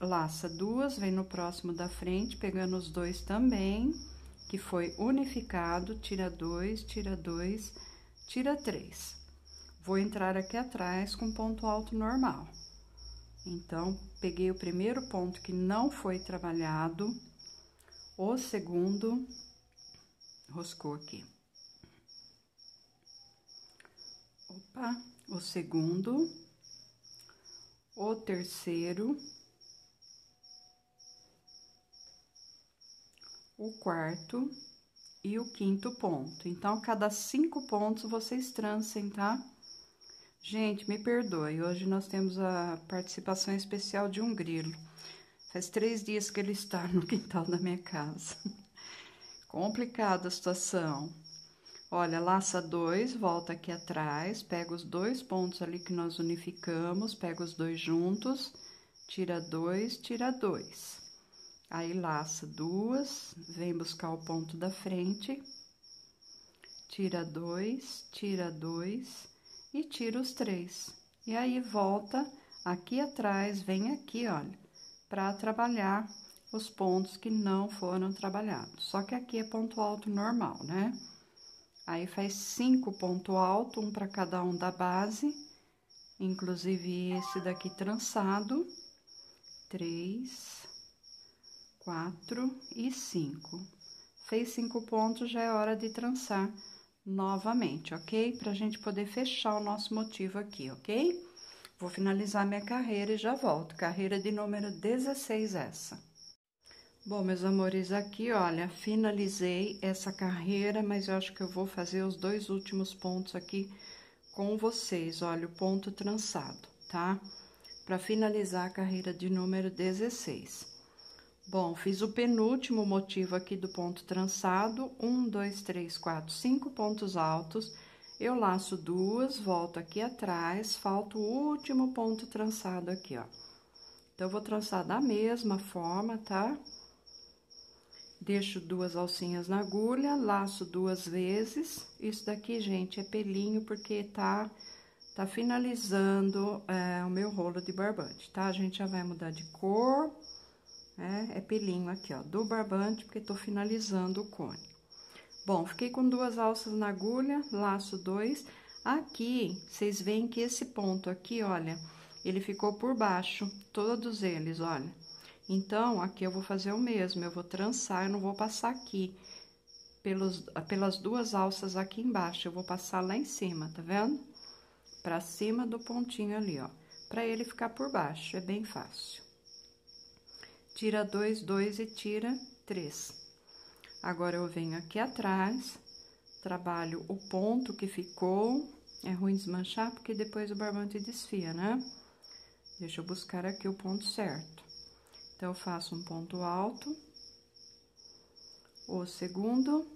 Laça duas, vem no próximo da frente, pegando os dois também que foi unificado, tira 2, tira 2, tira 3. Vou entrar aqui atrás com ponto alto normal. Então, peguei o primeiro ponto que não foi trabalhado, o segundo, roscou aqui. Opa, o segundo, o terceiro, o quarto e o quinto ponto. Então, cada cinco pontos vocês trancem, tá? Gente, me perdoe, hoje nós temos a participação especial de um grilo. Faz três dias que ele está no quintal da minha casa. Complicada a situação. Olha, laça dois, volta aqui atrás, pega os dois pontos ali que nós unificamos, pega os dois juntos, tira dois, tira dois. Aí, laça duas, vem buscar o ponto da frente, tira dois, tira dois e tira os três. E aí, volta aqui atrás, vem aqui, olha, para trabalhar os pontos que não foram trabalhados. Só que aqui é ponto alto normal, né? Aí, faz cinco ponto alto, um para cada um da base, inclusive esse daqui trançado. Três 4 e 5. Fez cinco pontos, já é hora de trançar novamente, ok? Pra gente poder fechar o nosso motivo aqui, ok? Vou finalizar minha carreira e já volto. Carreira de número 16 essa. Bom, meus amores, aqui, olha, finalizei essa carreira, mas eu acho que eu vou fazer os dois últimos pontos aqui com vocês, olha, o ponto trançado, tá? Para finalizar a carreira de número 16. Bom, fiz o penúltimo motivo aqui do ponto trançado, um, dois, três, quatro, cinco pontos altos, eu laço duas, volto aqui atrás, falta o último ponto trançado aqui, ó. Então, eu vou trançar da mesma forma, tá? Deixo duas alcinhas na agulha, laço duas vezes. Isso daqui, gente, é pelinho, porque tá, tá finalizando é, o meu rolo de barbante, tá? A gente já vai mudar de cor. É, É pelinho aqui, ó, do barbante, porque tô finalizando o cone. Bom, fiquei com duas alças na agulha, laço dois. Aqui, vocês veem que esse ponto aqui, olha, ele ficou por baixo, todos eles, olha. Então, aqui eu vou fazer o mesmo, eu vou trançar, eu não vou passar aqui. Pelos, pelas duas alças aqui embaixo, eu vou passar lá em cima, tá vendo? Pra cima do pontinho ali, ó. Pra ele ficar por baixo, é bem fácil tira dois, dois e tira três. Agora, eu venho aqui atrás, trabalho o ponto que ficou, é ruim desmanchar, porque depois o barbante desfia, né? Deixa eu buscar aqui o ponto certo. Então, eu faço um ponto alto, o segundo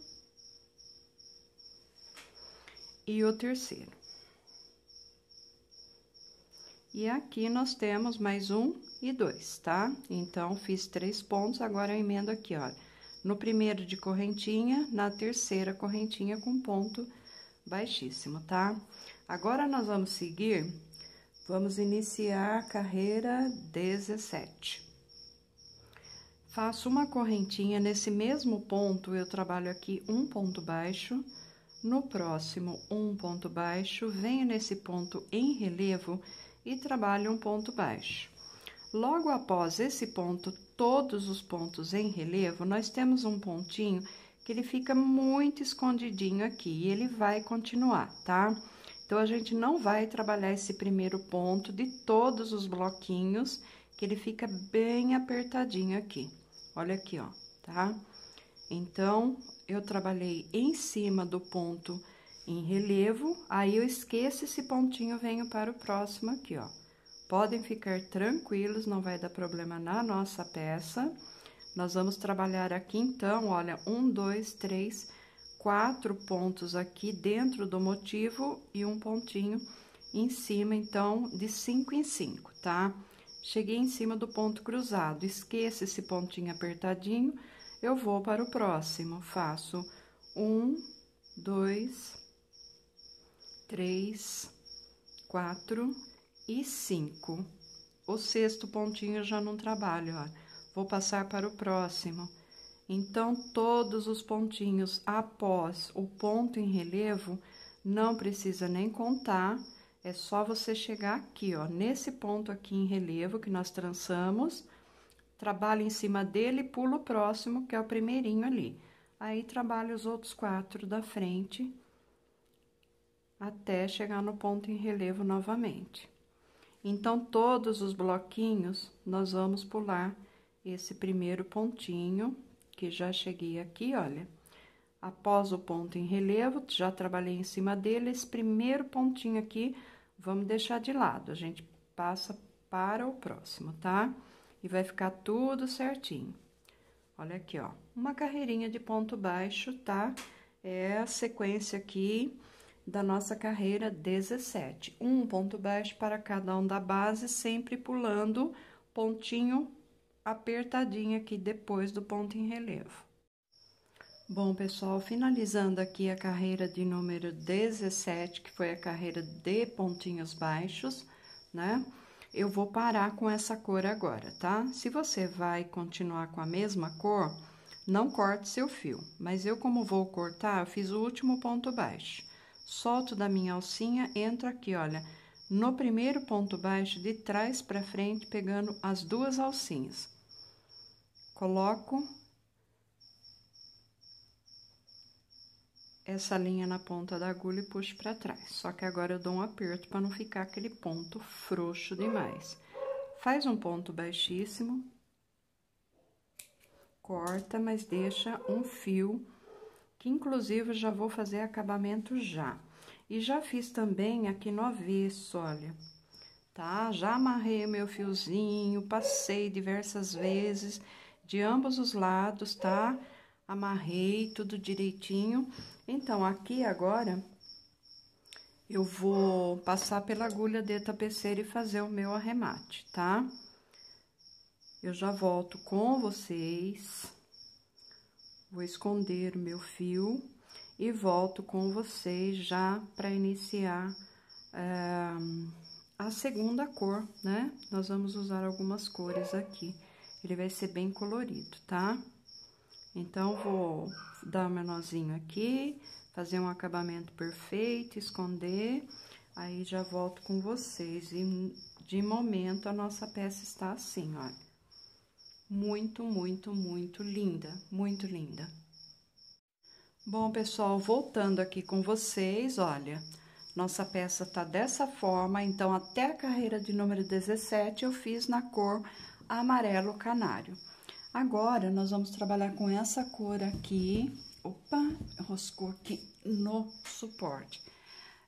e o terceiro. E aqui nós temos mais um e dois, tá? Então, fiz três pontos, agora eu emendo aqui, ó. No primeiro de correntinha, na terceira correntinha com ponto baixíssimo, tá? Agora, nós vamos seguir, vamos iniciar a carreira 17. Faço uma correntinha, nesse mesmo ponto, eu trabalho aqui um ponto baixo, no próximo um ponto baixo, venho nesse ponto em relevo e trabalho um ponto baixo. Logo após esse ponto, todos os pontos em relevo, nós temos um pontinho que ele fica muito escondidinho aqui e ele vai continuar, tá? Então, a gente não vai trabalhar esse primeiro ponto de todos os bloquinhos, que ele fica bem apertadinho aqui. Olha aqui, ó, tá? Então, eu trabalhei em cima do ponto em relevo, aí eu esqueço esse pontinho, venho para o próximo aqui, ó. Podem ficar tranquilos, não vai dar problema na nossa peça. Nós vamos trabalhar aqui, então, olha, um, dois, três, quatro pontos aqui dentro do motivo e um pontinho em cima, então, de cinco em cinco, tá? Cheguei em cima do ponto cruzado, esqueça esse pontinho apertadinho, eu vou para o próximo, faço um, dois, três, quatro e cinco. O sexto pontinho já não trabalho, ó. Vou passar para o próximo. Então, todos os pontinhos após o ponto em relevo, não precisa nem contar, é só você chegar aqui, ó, nesse ponto aqui em relevo que nós trançamos, trabalho em cima dele e pulo o próximo, que é o primeirinho ali. Aí, trabalho os outros quatro da frente até chegar no ponto em relevo novamente. Então, todos os bloquinhos, nós vamos pular esse primeiro pontinho, que já cheguei aqui, olha. Após o ponto em relevo, já trabalhei em cima dele, esse primeiro pontinho aqui, vamos deixar de lado. A gente passa para o próximo, tá? E vai ficar tudo certinho. Olha aqui, ó, uma carreirinha de ponto baixo, tá? É a sequência aqui da nossa carreira 17. Um ponto baixo para cada um da base, sempre pulando pontinho apertadinho aqui depois do ponto em relevo. Bom, pessoal, finalizando aqui a carreira de número 17, que foi a carreira de pontinhos baixos, né? Eu vou parar com essa cor agora, tá? Se você vai continuar com a mesma cor, não corte seu fio. Mas eu, como vou cortar, eu fiz o último ponto baixo solto da minha alcinha, entro aqui, olha, no primeiro ponto baixo de trás para frente, pegando as duas alcinhas. Coloco essa linha na ponta da agulha e puxo para trás. Só que agora eu dou um aperto para não ficar aquele ponto frouxo demais. Faz um ponto baixíssimo, corta, mas deixa um fio que inclusive já vou fazer acabamento já. E já fiz também aqui no avesso, olha, tá? Já amarrei o meu fiozinho, passei diversas vezes de ambos os lados, tá? Amarrei tudo direitinho. Então, aqui agora, eu vou passar pela agulha de tapeceiro e fazer o meu arremate, tá? Eu já volto com vocês. Vou esconder o meu fio e volto com vocês já para iniciar eh, a segunda cor, né? Nós vamos usar algumas cores aqui. Ele vai ser bem colorido, tá? Então, vou dar meu nozinho aqui, fazer um acabamento perfeito, esconder, aí já volto com vocês. E de momento, a nossa peça está assim, olha muito, muito, muito linda, muito linda. Bom, pessoal, voltando aqui com vocês, olha, nossa peça tá dessa forma, então, até a carreira de número 17 eu fiz na cor amarelo canário. Agora, nós vamos trabalhar com essa cor aqui, opa, roscou aqui no suporte.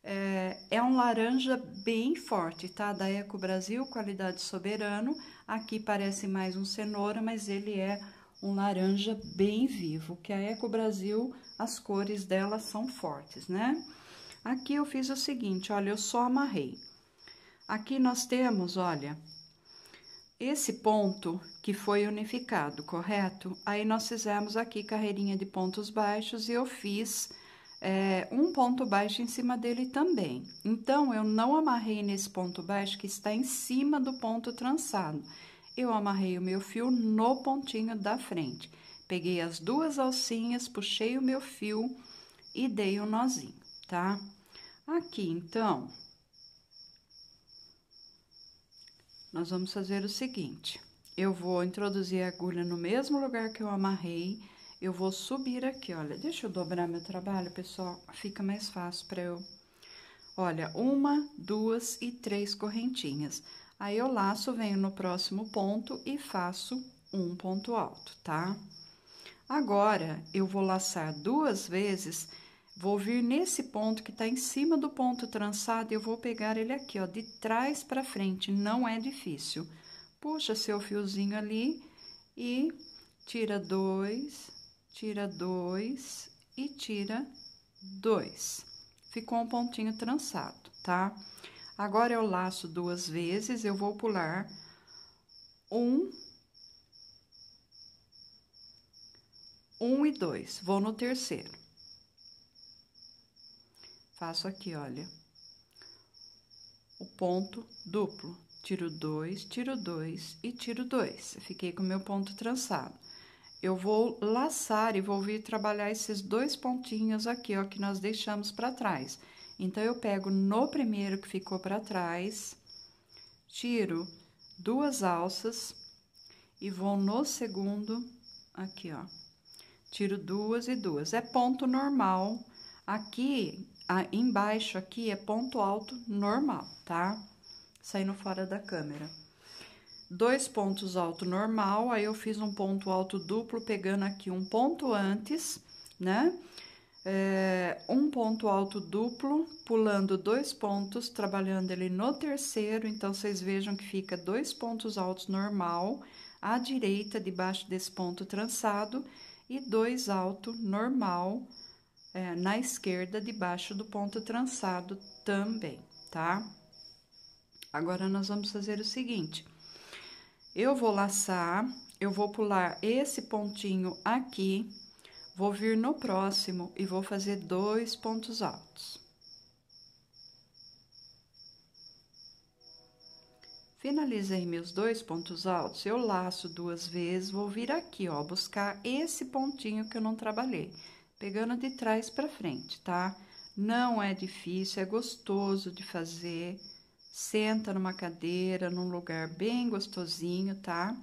É, é um laranja bem forte, tá? Da Eco Brasil, qualidade soberano, Aqui parece mais um cenoura, mas ele é um laranja bem vivo, que a Eco Brasil, as cores dela são fortes, né? Aqui eu fiz o seguinte, olha, eu só amarrei. Aqui nós temos, olha, esse ponto que foi unificado, correto? Aí nós fizemos aqui carreirinha de pontos baixos e eu fiz é, um ponto baixo em cima dele também. Então, eu não amarrei nesse ponto baixo que está em cima do ponto trançado. Eu amarrei o meu fio no pontinho da frente. Peguei as duas alcinhas, puxei o meu fio e dei um nozinho, tá? Aqui, então, nós vamos fazer o seguinte. Eu vou introduzir a agulha no mesmo lugar que eu amarrei eu vou subir aqui, olha, deixa eu dobrar meu trabalho, pessoal, fica mais fácil para eu... Olha, uma, duas e três correntinhas. Aí, eu laço, venho no próximo ponto e faço um ponto alto, tá? Agora, eu vou laçar duas vezes, vou vir nesse ponto que tá em cima do ponto trançado e eu vou pegar ele aqui, ó, de trás pra frente, não é difícil. Puxa seu fiozinho ali e tira dois, tira dois e tira dois. Ficou um pontinho trançado, tá? Agora, eu laço duas vezes, eu vou pular um, um e dois, vou no terceiro. Faço aqui, olha, o ponto duplo, tiro dois, tiro dois e tiro dois. fiquei com o meu ponto trançado. Eu vou laçar e vou vir trabalhar esses dois pontinhos aqui, ó, que nós deixamos para trás. Então, eu pego no primeiro que ficou para trás, tiro duas alças e vou no segundo aqui, ó. Tiro duas e duas. É ponto normal. Aqui, a, embaixo aqui, é ponto alto normal, tá? Saindo fora da câmera dois pontos alto normal, aí eu fiz um ponto alto duplo, pegando aqui um ponto antes, né? É, um ponto alto duplo, pulando dois pontos, trabalhando ele no terceiro, então vocês vejam que fica dois pontos altos normal à direita, debaixo desse ponto trançado, e dois alto normal é, na esquerda, debaixo do ponto trançado também, tá? Agora, nós vamos fazer o seguinte eu vou laçar, eu vou pular esse pontinho aqui, vou vir no próximo e vou fazer dois pontos altos. Finalizei meus dois pontos altos, eu laço duas vezes, vou vir aqui, ó, buscar esse pontinho que eu não trabalhei, pegando de trás para frente, tá? Não é difícil, é gostoso de fazer senta numa cadeira, num lugar bem gostosinho, tá?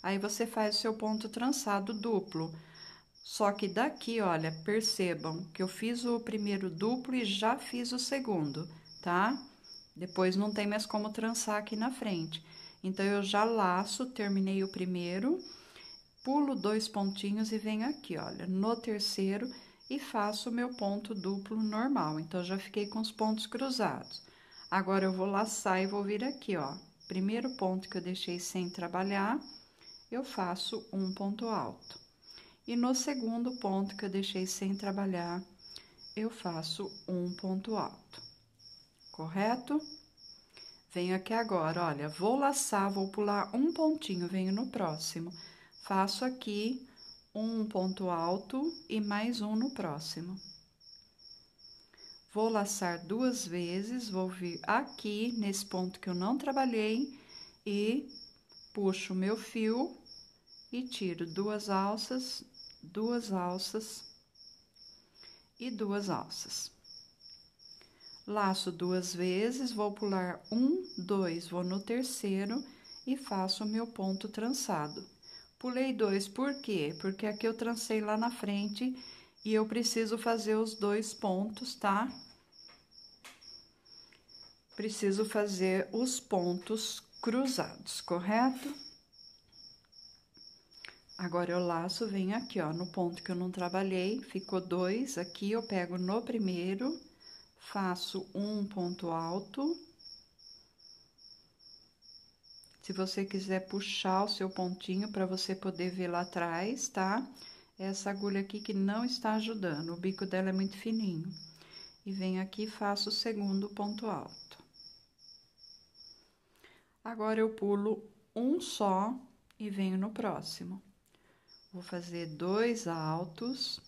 Aí você faz o seu ponto trançado duplo. Só que daqui, olha, percebam que eu fiz o primeiro duplo e já fiz o segundo, tá? Depois não tem mais como trançar aqui na frente. Então, eu já laço, terminei o primeiro, pulo dois pontinhos e venho aqui, olha, no terceiro e faço o meu ponto duplo normal. Então, já fiquei com os pontos cruzados. Agora eu vou laçar e vou vir aqui, ó. Primeiro ponto que eu deixei sem trabalhar, eu faço um ponto alto. E no segundo ponto que eu deixei sem trabalhar, eu faço um ponto alto. Correto? Venho aqui agora, olha, vou laçar, vou pular um pontinho, venho no próximo. Faço aqui um ponto alto e mais um no próximo. Vou laçar duas vezes, vou vir aqui nesse ponto que eu não trabalhei e puxo meu fio e tiro duas alças, duas alças e duas alças. Laço duas vezes, vou pular um, dois, vou no terceiro e faço o meu ponto trançado. Pulei dois, por quê? Porque aqui eu trancei lá na frente e eu preciso fazer os dois pontos, tá? Preciso fazer os pontos cruzados, correto? Agora, eu laço, venho aqui, ó, no ponto que eu não trabalhei, ficou dois aqui, eu pego no primeiro, faço um ponto alto... Se você quiser puxar o seu pontinho para você poder ver lá atrás, tá? essa agulha aqui que não está ajudando, o bico dela é muito fininho. E venho aqui e faço o segundo ponto alto. Agora, eu pulo um só e venho no próximo. Vou fazer dois altos.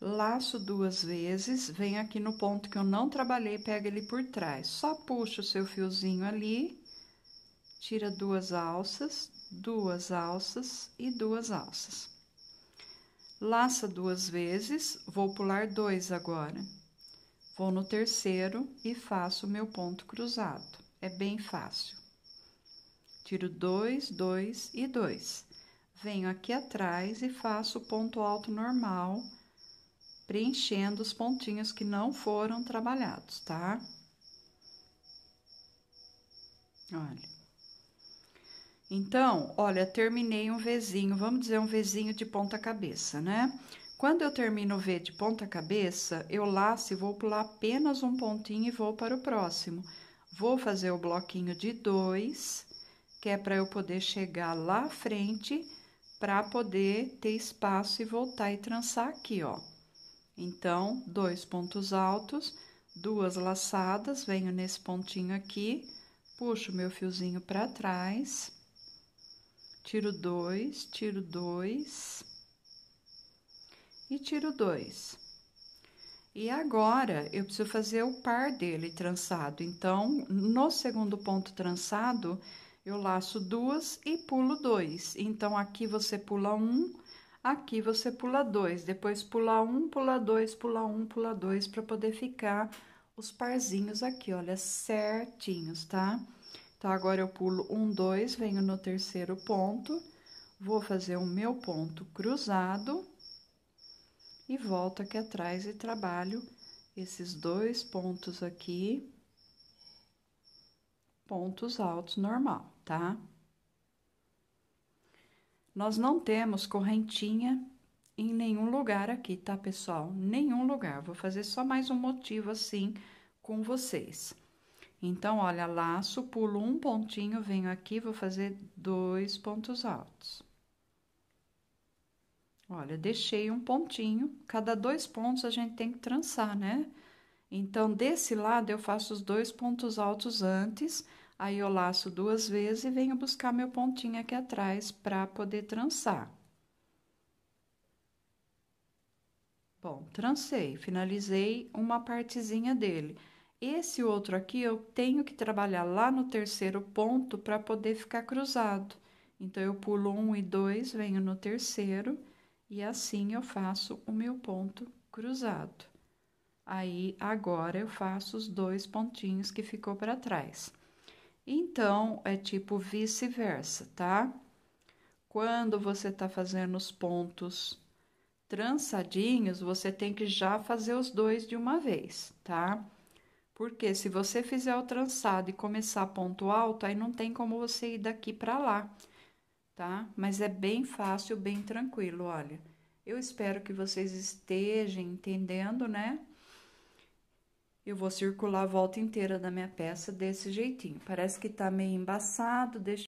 Laço duas vezes, venho aqui no ponto que eu não trabalhei, pega ele por trás. Só puxa o seu fiozinho ali tira duas alças, duas alças e duas alças. Laça duas vezes, vou pular dois agora. Vou no terceiro e faço o meu ponto cruzado. É bem fácil. Tiro dois, dois e dois. Venho aqui atrás e faço o ponto alto normal, preenchendo os pontinhos que não foram trabalhados, tá? Olha. Então, olha, terminei um Vzinho, vamos dizer um Vzinho de ponta cabeça, né? Quando eu termino o V de ponta cabeça, eu laço e vou pular apenas um pontinho e vou para o próximo. Vou fazer o bloquinho de dois, que é para eu poder chegar lá à frente, para poder ter espaço e voltar e trançar aqui, ó. Então, dois pontos altos, duas laçadas, venho nesse pontinho aqui, puxo meu fiozinho para trás tiro dois, tiro dois e tiro dois. E agora eu preciso fazer o par dele trançado. Então, no segundo ponto trançado, eu laço duas e pulo dois. Então, aqui você pula um, aqui você pula dois, depois pula um, pula dois, pula um, pula dois, para poder ficar os parzinhos aqui, olha, certinhos, tá? Tá, agora eu pulo um, dois, venho no terceiro ponto, vou fazer o meu ponto cruzado e volto aqui atrás e trabalho esses dois pontos aqui, pontos altos normal, tá? Nós não temos correntinha em nenhum lugar aqui, tá, pessoal? Nenhum lugar. Vou fazer só mais um motivo assim com vocês. Então, olha, laço, pulo um pontinho, venho aqui, vou fazer dois pontos altos. Olha, deixei um pontinho, cada dois pontos a gente tem que trançar, né? Então, desse lado eu faço os dois pontos altos antes, aí eu laço duas vezes e venho buscar meu pontinho aqui atrás para poder trançar. Bom, trancei, finalizei uma partezinha dele. Esse outro aqui eu tenho que trabalhar lá no terceiro ponto para poder ficar cruzado. Então, eu pulo um e dois, venho no terceiro e assim eu faço o meu ponto cruzado. Aí, agora eu faço os dois pontinhos que ficou para trás. Então, é tipo vice-versa, tá? Quando você tá fazendo os pontos trançadinhos, você tem que já fazer os dois de uma vez, tá? Porque se você fizer o trançado e começar ponto alto, aí não tem como você ir daqui para lá, tá? Mas é bem fácil, bem tranquilo, olha. Eu espero que vocês estejam entendendo, né? Eu vou circular a volta inteira da minha peça desse jeitinho. Parece que tá meio embaçado, deixa...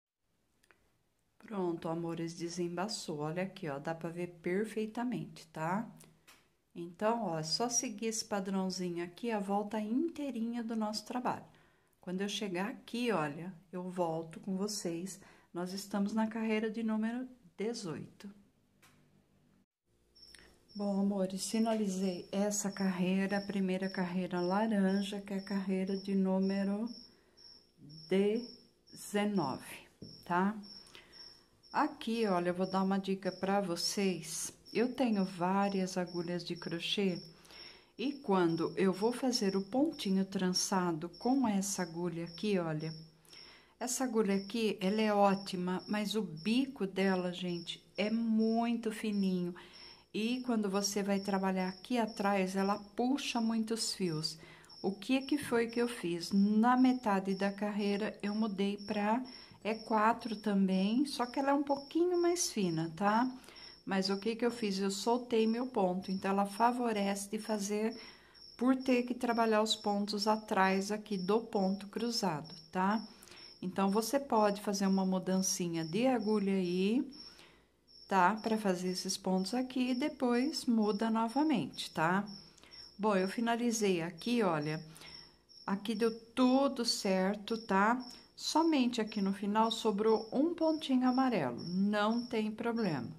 Pronto, amores, desembaçou. Olha aqui, ó, dá pra ver perfeitamente, tá? Então, ó, é só seguir esse padrãozinho aqui, a volta inteirinha do nosso trabalho. Quando eu chegar aqui, olha, eu volto com vocês. Nós estamos na carreira de número 18. Bom, amores, finalizei essa carreira, a primeira carreira laranja, que é a carreira de número 19, tá? Aqui, olha, eu vou dar uma dica para vocês eu tenho várias agulhas de crochê e quando eu vou fazer o pontinho trançado com essa agulha aqui, olha, essa agulha aqui, ela é ótima, mas o bico dela, gente, é muito fininho. E quando você vai trabalhar aqui atrás, ela puxa muitos fios. O que é que foi que eu fiz? Na metade da carreira, eu mudei pra E4 também, só que ela é um pouquinho mais fina, tá? Mas o que, que eu fiz? Eu soltei meu ponto, então ela favorece de fazer por ter que trabalhar os pontos atrás aqui do ponto cruzado, tá? Então, você pode fazer uma mudancinha de agulha aí, tá? Para fazer esses pontos aqui e depois muda novamente, tá? Bom, eu finalizei aqui, olha, aqui deu tudo certo, tá? Somente aqui no final sobrou um pontinho amarelo, não tem problema.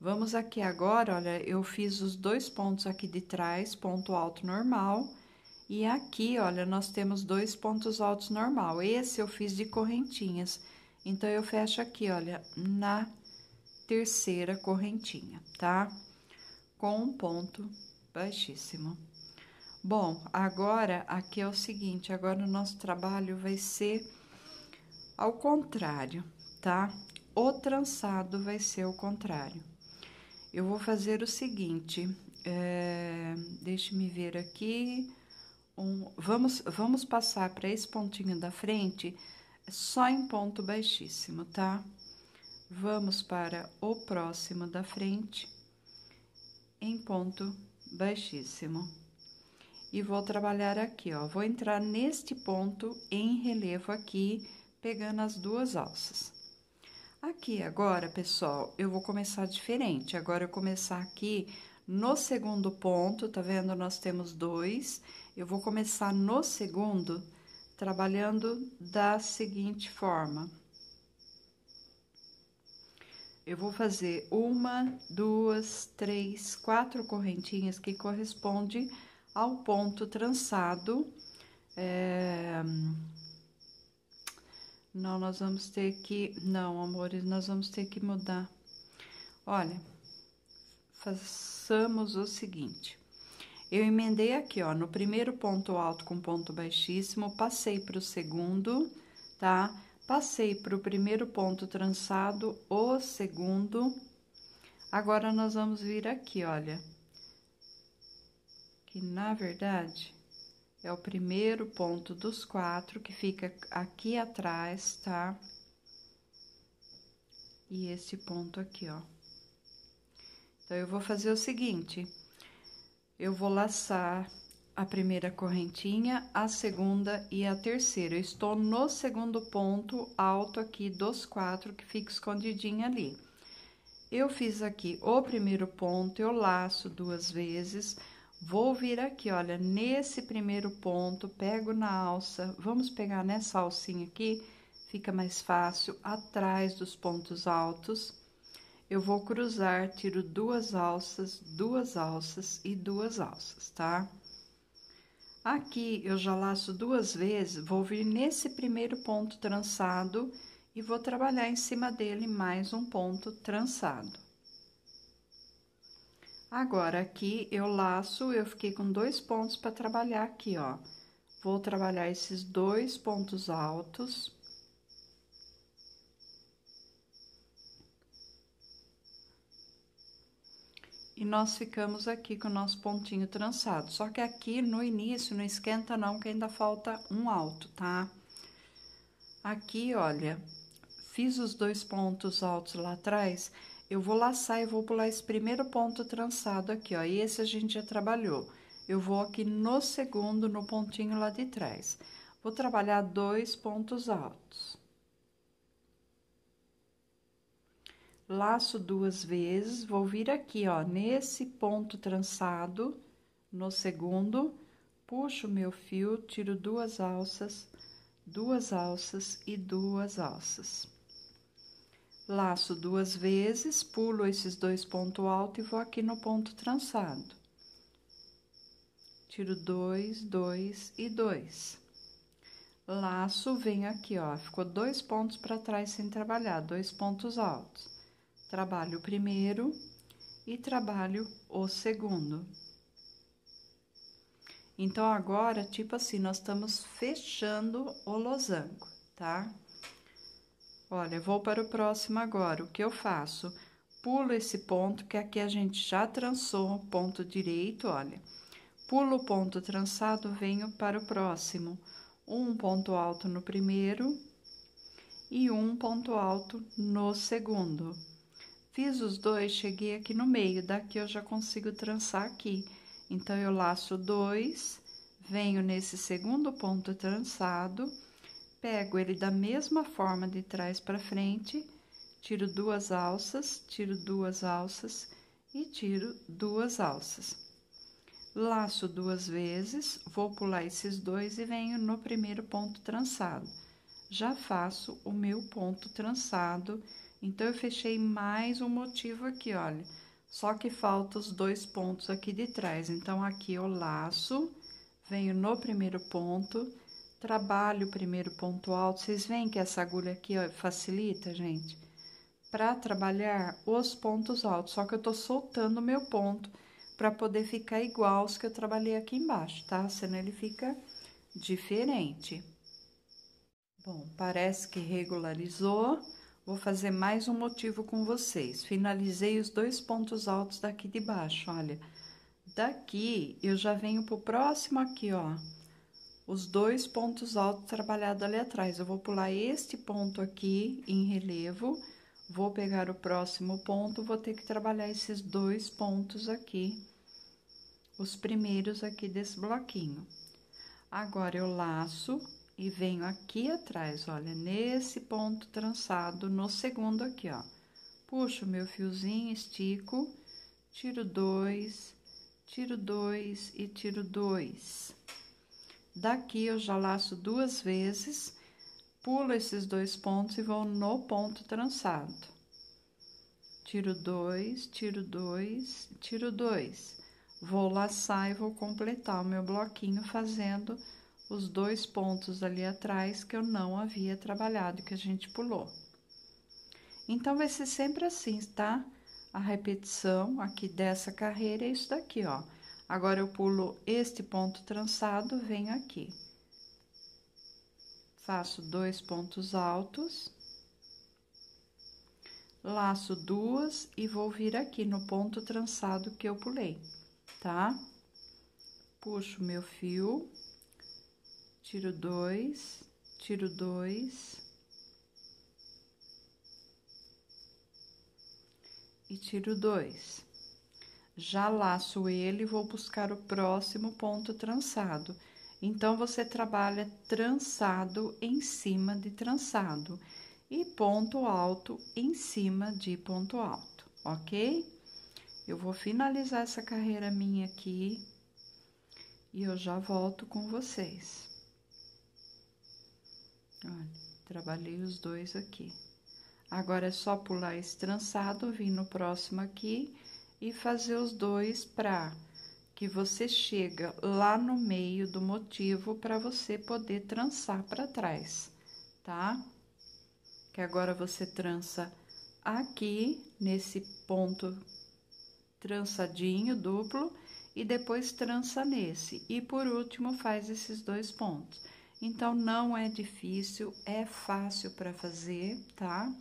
Vamos aqui agora, olha, eu fiz os dois pontos aqui de trás, ponto alto normal. E aqui, olha, nós temos dois pontos altos normal. Esse eu fiz de correntinhas. Então, eu fecho aqui, olha, na terceira correntinha, tá? Com um ponto baixíssimo. Bom, agora, aqui é o seguinte, agora o nosso trabalho vai ser ao contrário, tá? O trançado vai ser o contrário. Eu vou fazer o seguinte, é, deixe-me ver aqui. Um, vamos, vamos passar para esse pontinho da frente é só em ponto baixíssimo, tá? Vamos para o próximo da frente em ponto baixíssimo. E vou trabalhar aqui, ó. Vou entrar neste ponto em relevo aqui, pegando as duas alças. Aqui agora, pessoal, eu vou começar diferente. Agora, eu começar aqui no segundo ponto, tá vendo? Nós temos dois. Eu vou começar no segundo, trabalhando da seguinte forma. Eu vou fazer uma, duas, três, quatro correntinhas que corresponde ao ponto trançado. É não, nós vamos ter que. Não, amores, nós vamos ter que mudar. Olha, façamos o seguinte. Eu emendei aqui, ó, no primeiro ponto alto com ponto baixíssimo, passei para o segundo, tá? Passei para o primeiro ponto trançado, o segundo. Agora, nós vamos vir aqui, olha. Que, na verdade, é o primeiro ponto dos quatro que fica aqui atrás, tá? E esse ponto aqui, ó. Então, eu vou fazer o seguinte, eu vou laçar a primeira correntinha, a segunda e a terceira. Eu estou no segundo ponto alto aqui dos quatro que fica escondidinho ali. Eu fiz aqui o primeiro ponto, eu laço duas vezes Vou vir aqui, olha, nesse primeiro ponto, pego na alça, vamos pegar nessa alcinha aqui, fica mais fácil, atrás dos pontos altos. Eu vou cruzar, tiro duas alças, duas alças e duas alças, tá? Aqui, eu já laço duas vezes, vou vir nesse primeiro ponto trançado e vou trabalhar em cima dele mais um ponto trançado. Agora, aqui eu laço, eu fiquei com dois pontos para trabalhar aqui, ó. Vou trabalhar esses dois pontos altos. E nós ficamos aqui com o nosso pontinho trançado. Só que aqui no início não esquenta não, que ainda falta um alto, tá? Aqui, olha, fiz os dois pontos altos lá atrás eu vou laçar e vou pular esse primeiro ponto trançado aqui, ó. esse a gente já trabalhou. Eu vou aqui no segundo, no pontinho lá de trás. Vou trabalhar dois pontos altos. Laço duas vezes, vou vir aqui, ó, nesse ponto trançado, no segundo, puxo meu fio, tiro duas alças, duas alças e duas alças. Laço duas vezes, pulo esses dois pontos altos e vou aqui no ponto trançado. Tiro dois, dois e dois. Laço, vem aqui, ó, ficou dois pontos para trás sem trabalhar, dois pontos altos. Trabalho o primeiro e trabalho o segundo. Então, agora, tipo assim, nós estamos fechando o losango, tá? Tá? Olha, vou para o próximo agora. O que eu faço? Pulo esse ponto, que aqui a gente já trançou ponto direito, olha. Pulo o ponto trançado, venho para o próximo. Um ponto alto no primeiro e um ponto alto no segundo. Fiz os dois, cheguei aqui no meio, daqui eu já consigo trançar aqui. Então, eu laço dois, venho nesse segundo ponto trançado Pego ele da mesma forma de trás para frente, tiro duas alças, tiro duas alças e tiro duas alças. Laço duas vezes, vou pular esses dois e venho no primeiro ponto trançado. Já faço o meu ponto trançado, então eu fechei mais um motivo aqui, olha. Só que falta os dois pontos aqui de trás, então aqui eu laço, venho no primeiro ponto Trabalho o primeiro ponto alto. Vocês veem que essa agulha aqui ó, facilita, gente? Para trabalhar os pontos altos. Só que eu tô soltando o meu ponto para poder ficar igual aos que eu trabalhei aqui embaixo, tá? Senão ele fica diferente. Bom, parece que regularizou. Vou fazer mais um motivo com vocês. Finalizei os dois pontos altos daqui de baixo, olha. Daqui, eu já venho pro próximo aqui, ó os dois pontos altos trabalhados ali atrás. Eu vou pular este ponto aqui em relevo, vou pegar o próximo ponto, vou ter que trabalhar esses dois pontos aqui, os primeiros aqui desse bloquinho. Agora, eu laço e venho aqui atrás, olha, nesse ponto trançado, no segundo aqui, ó. Puxo meu fiozinho, estico, tiro dois, tiro dois e tiro dois. Daqui eu já laço duas vezes, pulo esses dois pontos e vou no ponto trançado. Tiro dois, tiro dois, tiro dois. Vou laçar e vou completar o meu bloquinho fazendo os dois pontos ali atrás que eu não havia trabalhado, que a gente pulou. Então, vai ser sempre assim, tá? A repetição aqui dessa carreira é isso daqui, ó. Agora eu pulo este ponto trançado, venho aqui. Faço dois pontos altos. Laço duas e vou vir aqui no ponto trançado que eu pulei, tá? Puxo meu fio, tiro dois, tiro dois... e tiro dois já laço ele e vou buscar o próximo ponto trançado. Então, você trabalha trançado em cima de trançado e ponto alto em cima de ponto alto, ok? Eu vou finalizar essa carreira minha aqui e eu já volto com vocês. Olha, trabalhei os dois aqui. Agora é só pular esse trançado, vir no próximo aqui e fazer os dois para que você chega lá no meio do motivo para você poder trançar para trás, tá? Que agora você trança aqui nesse ponto trançadinho duplo e depois trança nesse e por último faz esses dois pontos. Então não é difícil, é fácil para fazer, tá?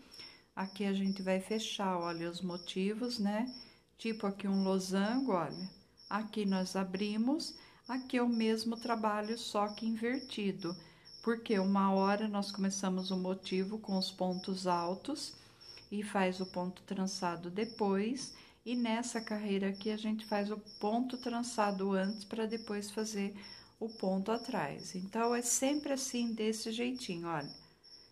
Aqui a gente vai fechar, olha os motivos, né? tipo aqui um losango, olha. Aqui nós abrimos, aqui é o mesmo trabalho, só que invertido, porque uma hora nós começamos o motivo com os pontos altos e faz o ponto trançado depois, e nessa carreira aqui a gente faz o ponto trançado antes para depois fazer o ponto atrás. Então, é sempre assim, desse jeitinho, olha.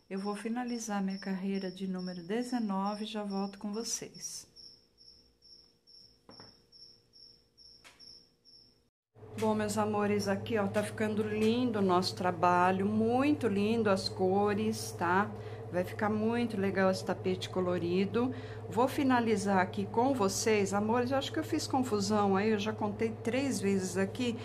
Eu vou finalizar minha carreira de número 19 e já volto com vocês. Bom, meus amores, aqui ó, tá ficando lindo o nosso trabalho, muito lindo as cores, tá? Vai ficar muito legal esse tapete colorido. Vou finalizar aqui com vocês, amores, eu acho que eu fiz confusão aí, eu já contei três vezes aqui.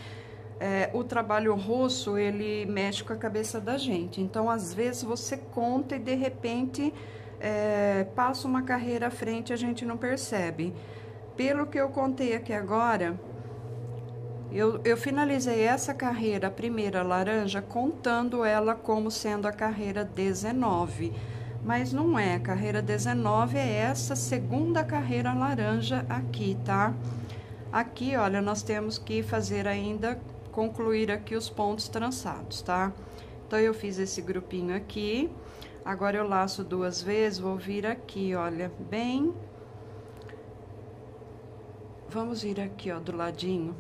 É, o trabalho russo, ele mexe com a cabeça da gente, então às vezes você conta e de repente é, passa uma carreira à frente e a gente não percebe. Pelo que eu contei aqui agora eu, eu finalizei essa carreira, a primeira laranja, contando ela como sendo a carreira 19. Mas não é, a carreira 19 é essa segunda carreira laranja aqui, tá? Aqui, olha, nós temos que fazer ainda, concluir aqui os pontos trançados, tá? Então, eu fiz esse grupinho aqui, agora eu laço duas vezes, vou vir aqui, olha, bem... Vamos vir aqui, ó, do ladinho,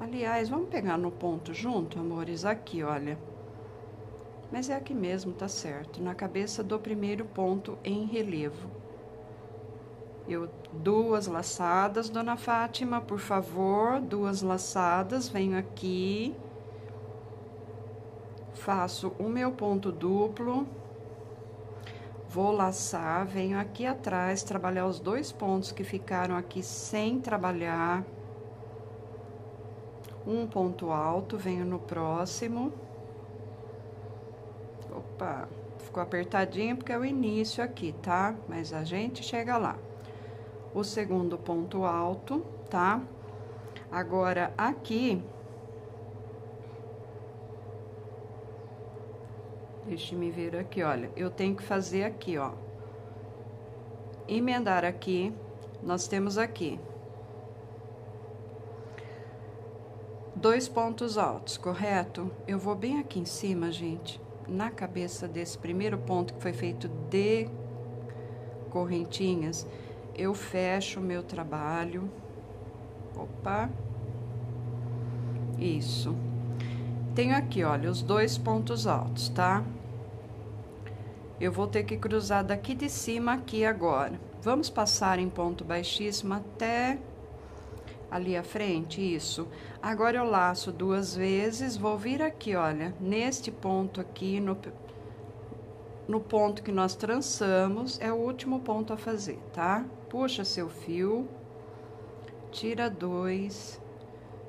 Aliás, vamos pegar no ponto junto, amores? Aqui, olha. Mas é aqui mesmo, tá certo. Na cabeça do primeiro ponto em relevo. Eu, duas laçadas, dona Fátima, por favor, duas laçadas, venho aqui, faço o meu ponto duplo, vou laçar, venho aqui atrás, trabalhar os dois pontos que ficaram aqui sem trabalhar um ponto alto, venho no próximo. Opa, ficou apertadinho porque é o início aqui, tá? Mas a gente chega lá. O segundo ponto alto, tá? Agora, aqui... Deixa me ver aqui, olha. Eu tenho que fazer aqui, ó. Emendar aqui. Nós temos aqui dois pontos altos, correto? Eu vou bem aqui em cima, gente, na cabeça desse primeiro ponto que foi feito de correntinhas, eu fecho o meu trabalho. Opa! Isso. Tenho aqui, olha, os dois pontos altos, tá? Eu vou ter que cruzar daqui de cima aqui agora. Vamos passar em ponto baixíssimo até ali à frente, isso. Agora eu laço duas vezes, vou vir aqui, olha, neste ponto aqui, no, no ponto que nós trançamos, é o último ponto a fazer, tá? Puxa seu fio, tira dois,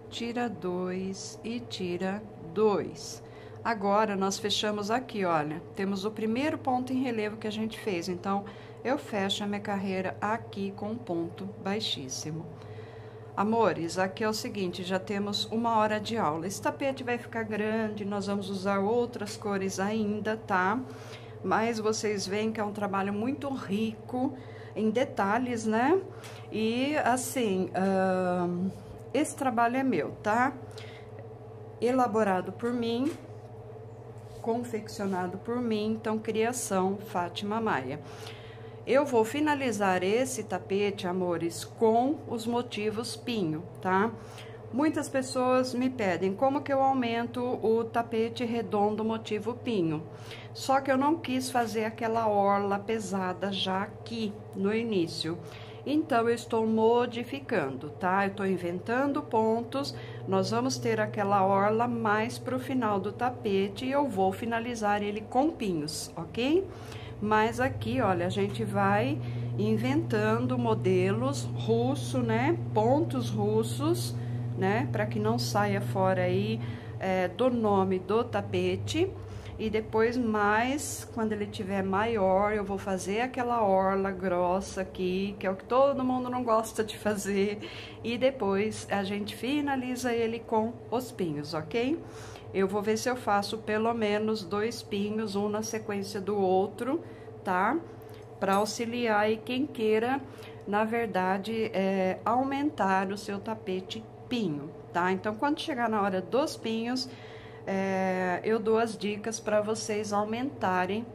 tira dois e tira dois. Agora, nós fechamos aqui, olha, temos o primeiro ponto em relevo que a gente fez, então, eu fecho a minha carreira aqui com um ponto baixíssimo. Amores, aqui é o seguinte, já temos uma hora de aula. Esse tapete vai ficar grande, nós vamos usar outras cores ainda, tá? Mas vocês veem que é um trabalho muito rico em detalhes, né? E, assim, uh, esse trabalho é meu, tá? Elaborado por mim, confeccionado por mim, então, criação Fátima Maia. Eu vou finalizar esse tapete, amores, com os motivos pinho, tá? Muitas pessoas me pedem como que eu aumento o tapete redondo motivo pinho. Só que eu não quis fazer aquela orla pesada já aqui no início. Então, eu estou modificando, tá? Eu estou inventando pontos, nós vamos ter aquela orla mais para o final do tapete e eu vou finalizar ele com pinhos, ok? Mas aqui, olha, a gente vai inventando modelos russo, né? Pontos russos, né? Para que não saia fora aí é, do nome do tapete. E depois mais, quando ele tiver maior, eu vou fazer aquela orla grossa aqui, que é o que todo mundo não gosta de fazer. E depois a gente finaliza ele com os pinhos, ok? Ok? Eu vou ver se eu faço pelo menos dois pinhos, um na sequência do outro, tá? Para auxiliar aí quem queira, na verdade, é, aumentar o seu tapete pinho, tá? Então, quando chegar na hora dos pinhos, é, eu dou as dicas para vocês aumentarem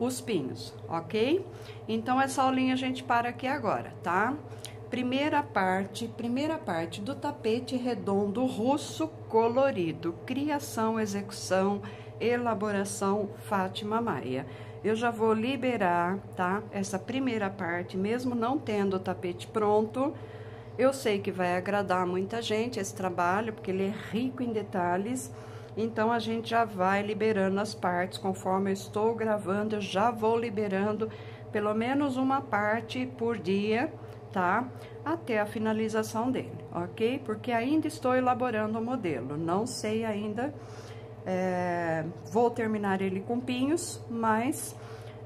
os pinhos, ok? Então, essa aulinha a gente para aqui agora, tá? Tá? Primeira parte, primeira parte do tapete redondo russo colorido. Criação, execução, elaboração Fátima Maia. Eu já vou liberar, tá? Essa primeira parte, mesmo não tendo o tapete pronto. Eu sei que vai agradar muita gente esse trabalho, porque ele é rico em detalhes. Então, a gente já vai liberando as partes, conforme eu estou gravando, eu já vou liberando pelo menos uma parte por dia até a finalização dele, ok? Porque ainda estou elaborando o modelo, não sei ainda, é, vou terminar ele com pinhos, mas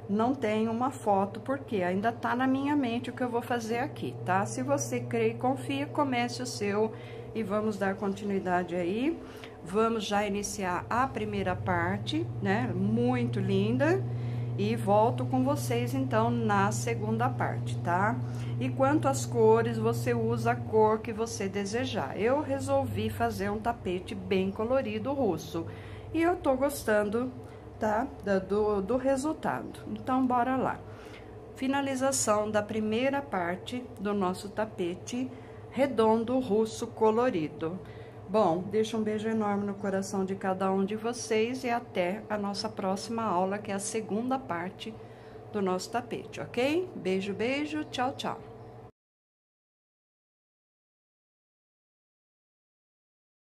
não tenho uma foto, porque ainda tá na minha mente o que eu vou fazer aqui, tá? Se você crê e confia, comece o seu e vamos dar continuidade aí. Vamos já iniciar a primeira parte, né? Muito linda. E volto com vocês, então, na segunda parte, tá? E quanto às cores, você usa a cor que você desejar. Eu resolvi fazer um tapete bem colorido russo. E eu tô gostando, tá? Do, do resultado. Então, bora lá. Finalização da primeira parte do nosso tapete redondo russo colorido. Bom, deixa um beijo enorme no coração de cada um de vocês e até a nossa próxima aula, que é a segunda parte do nosso tapete, ok? Beijo, beijo, tchau, tchau.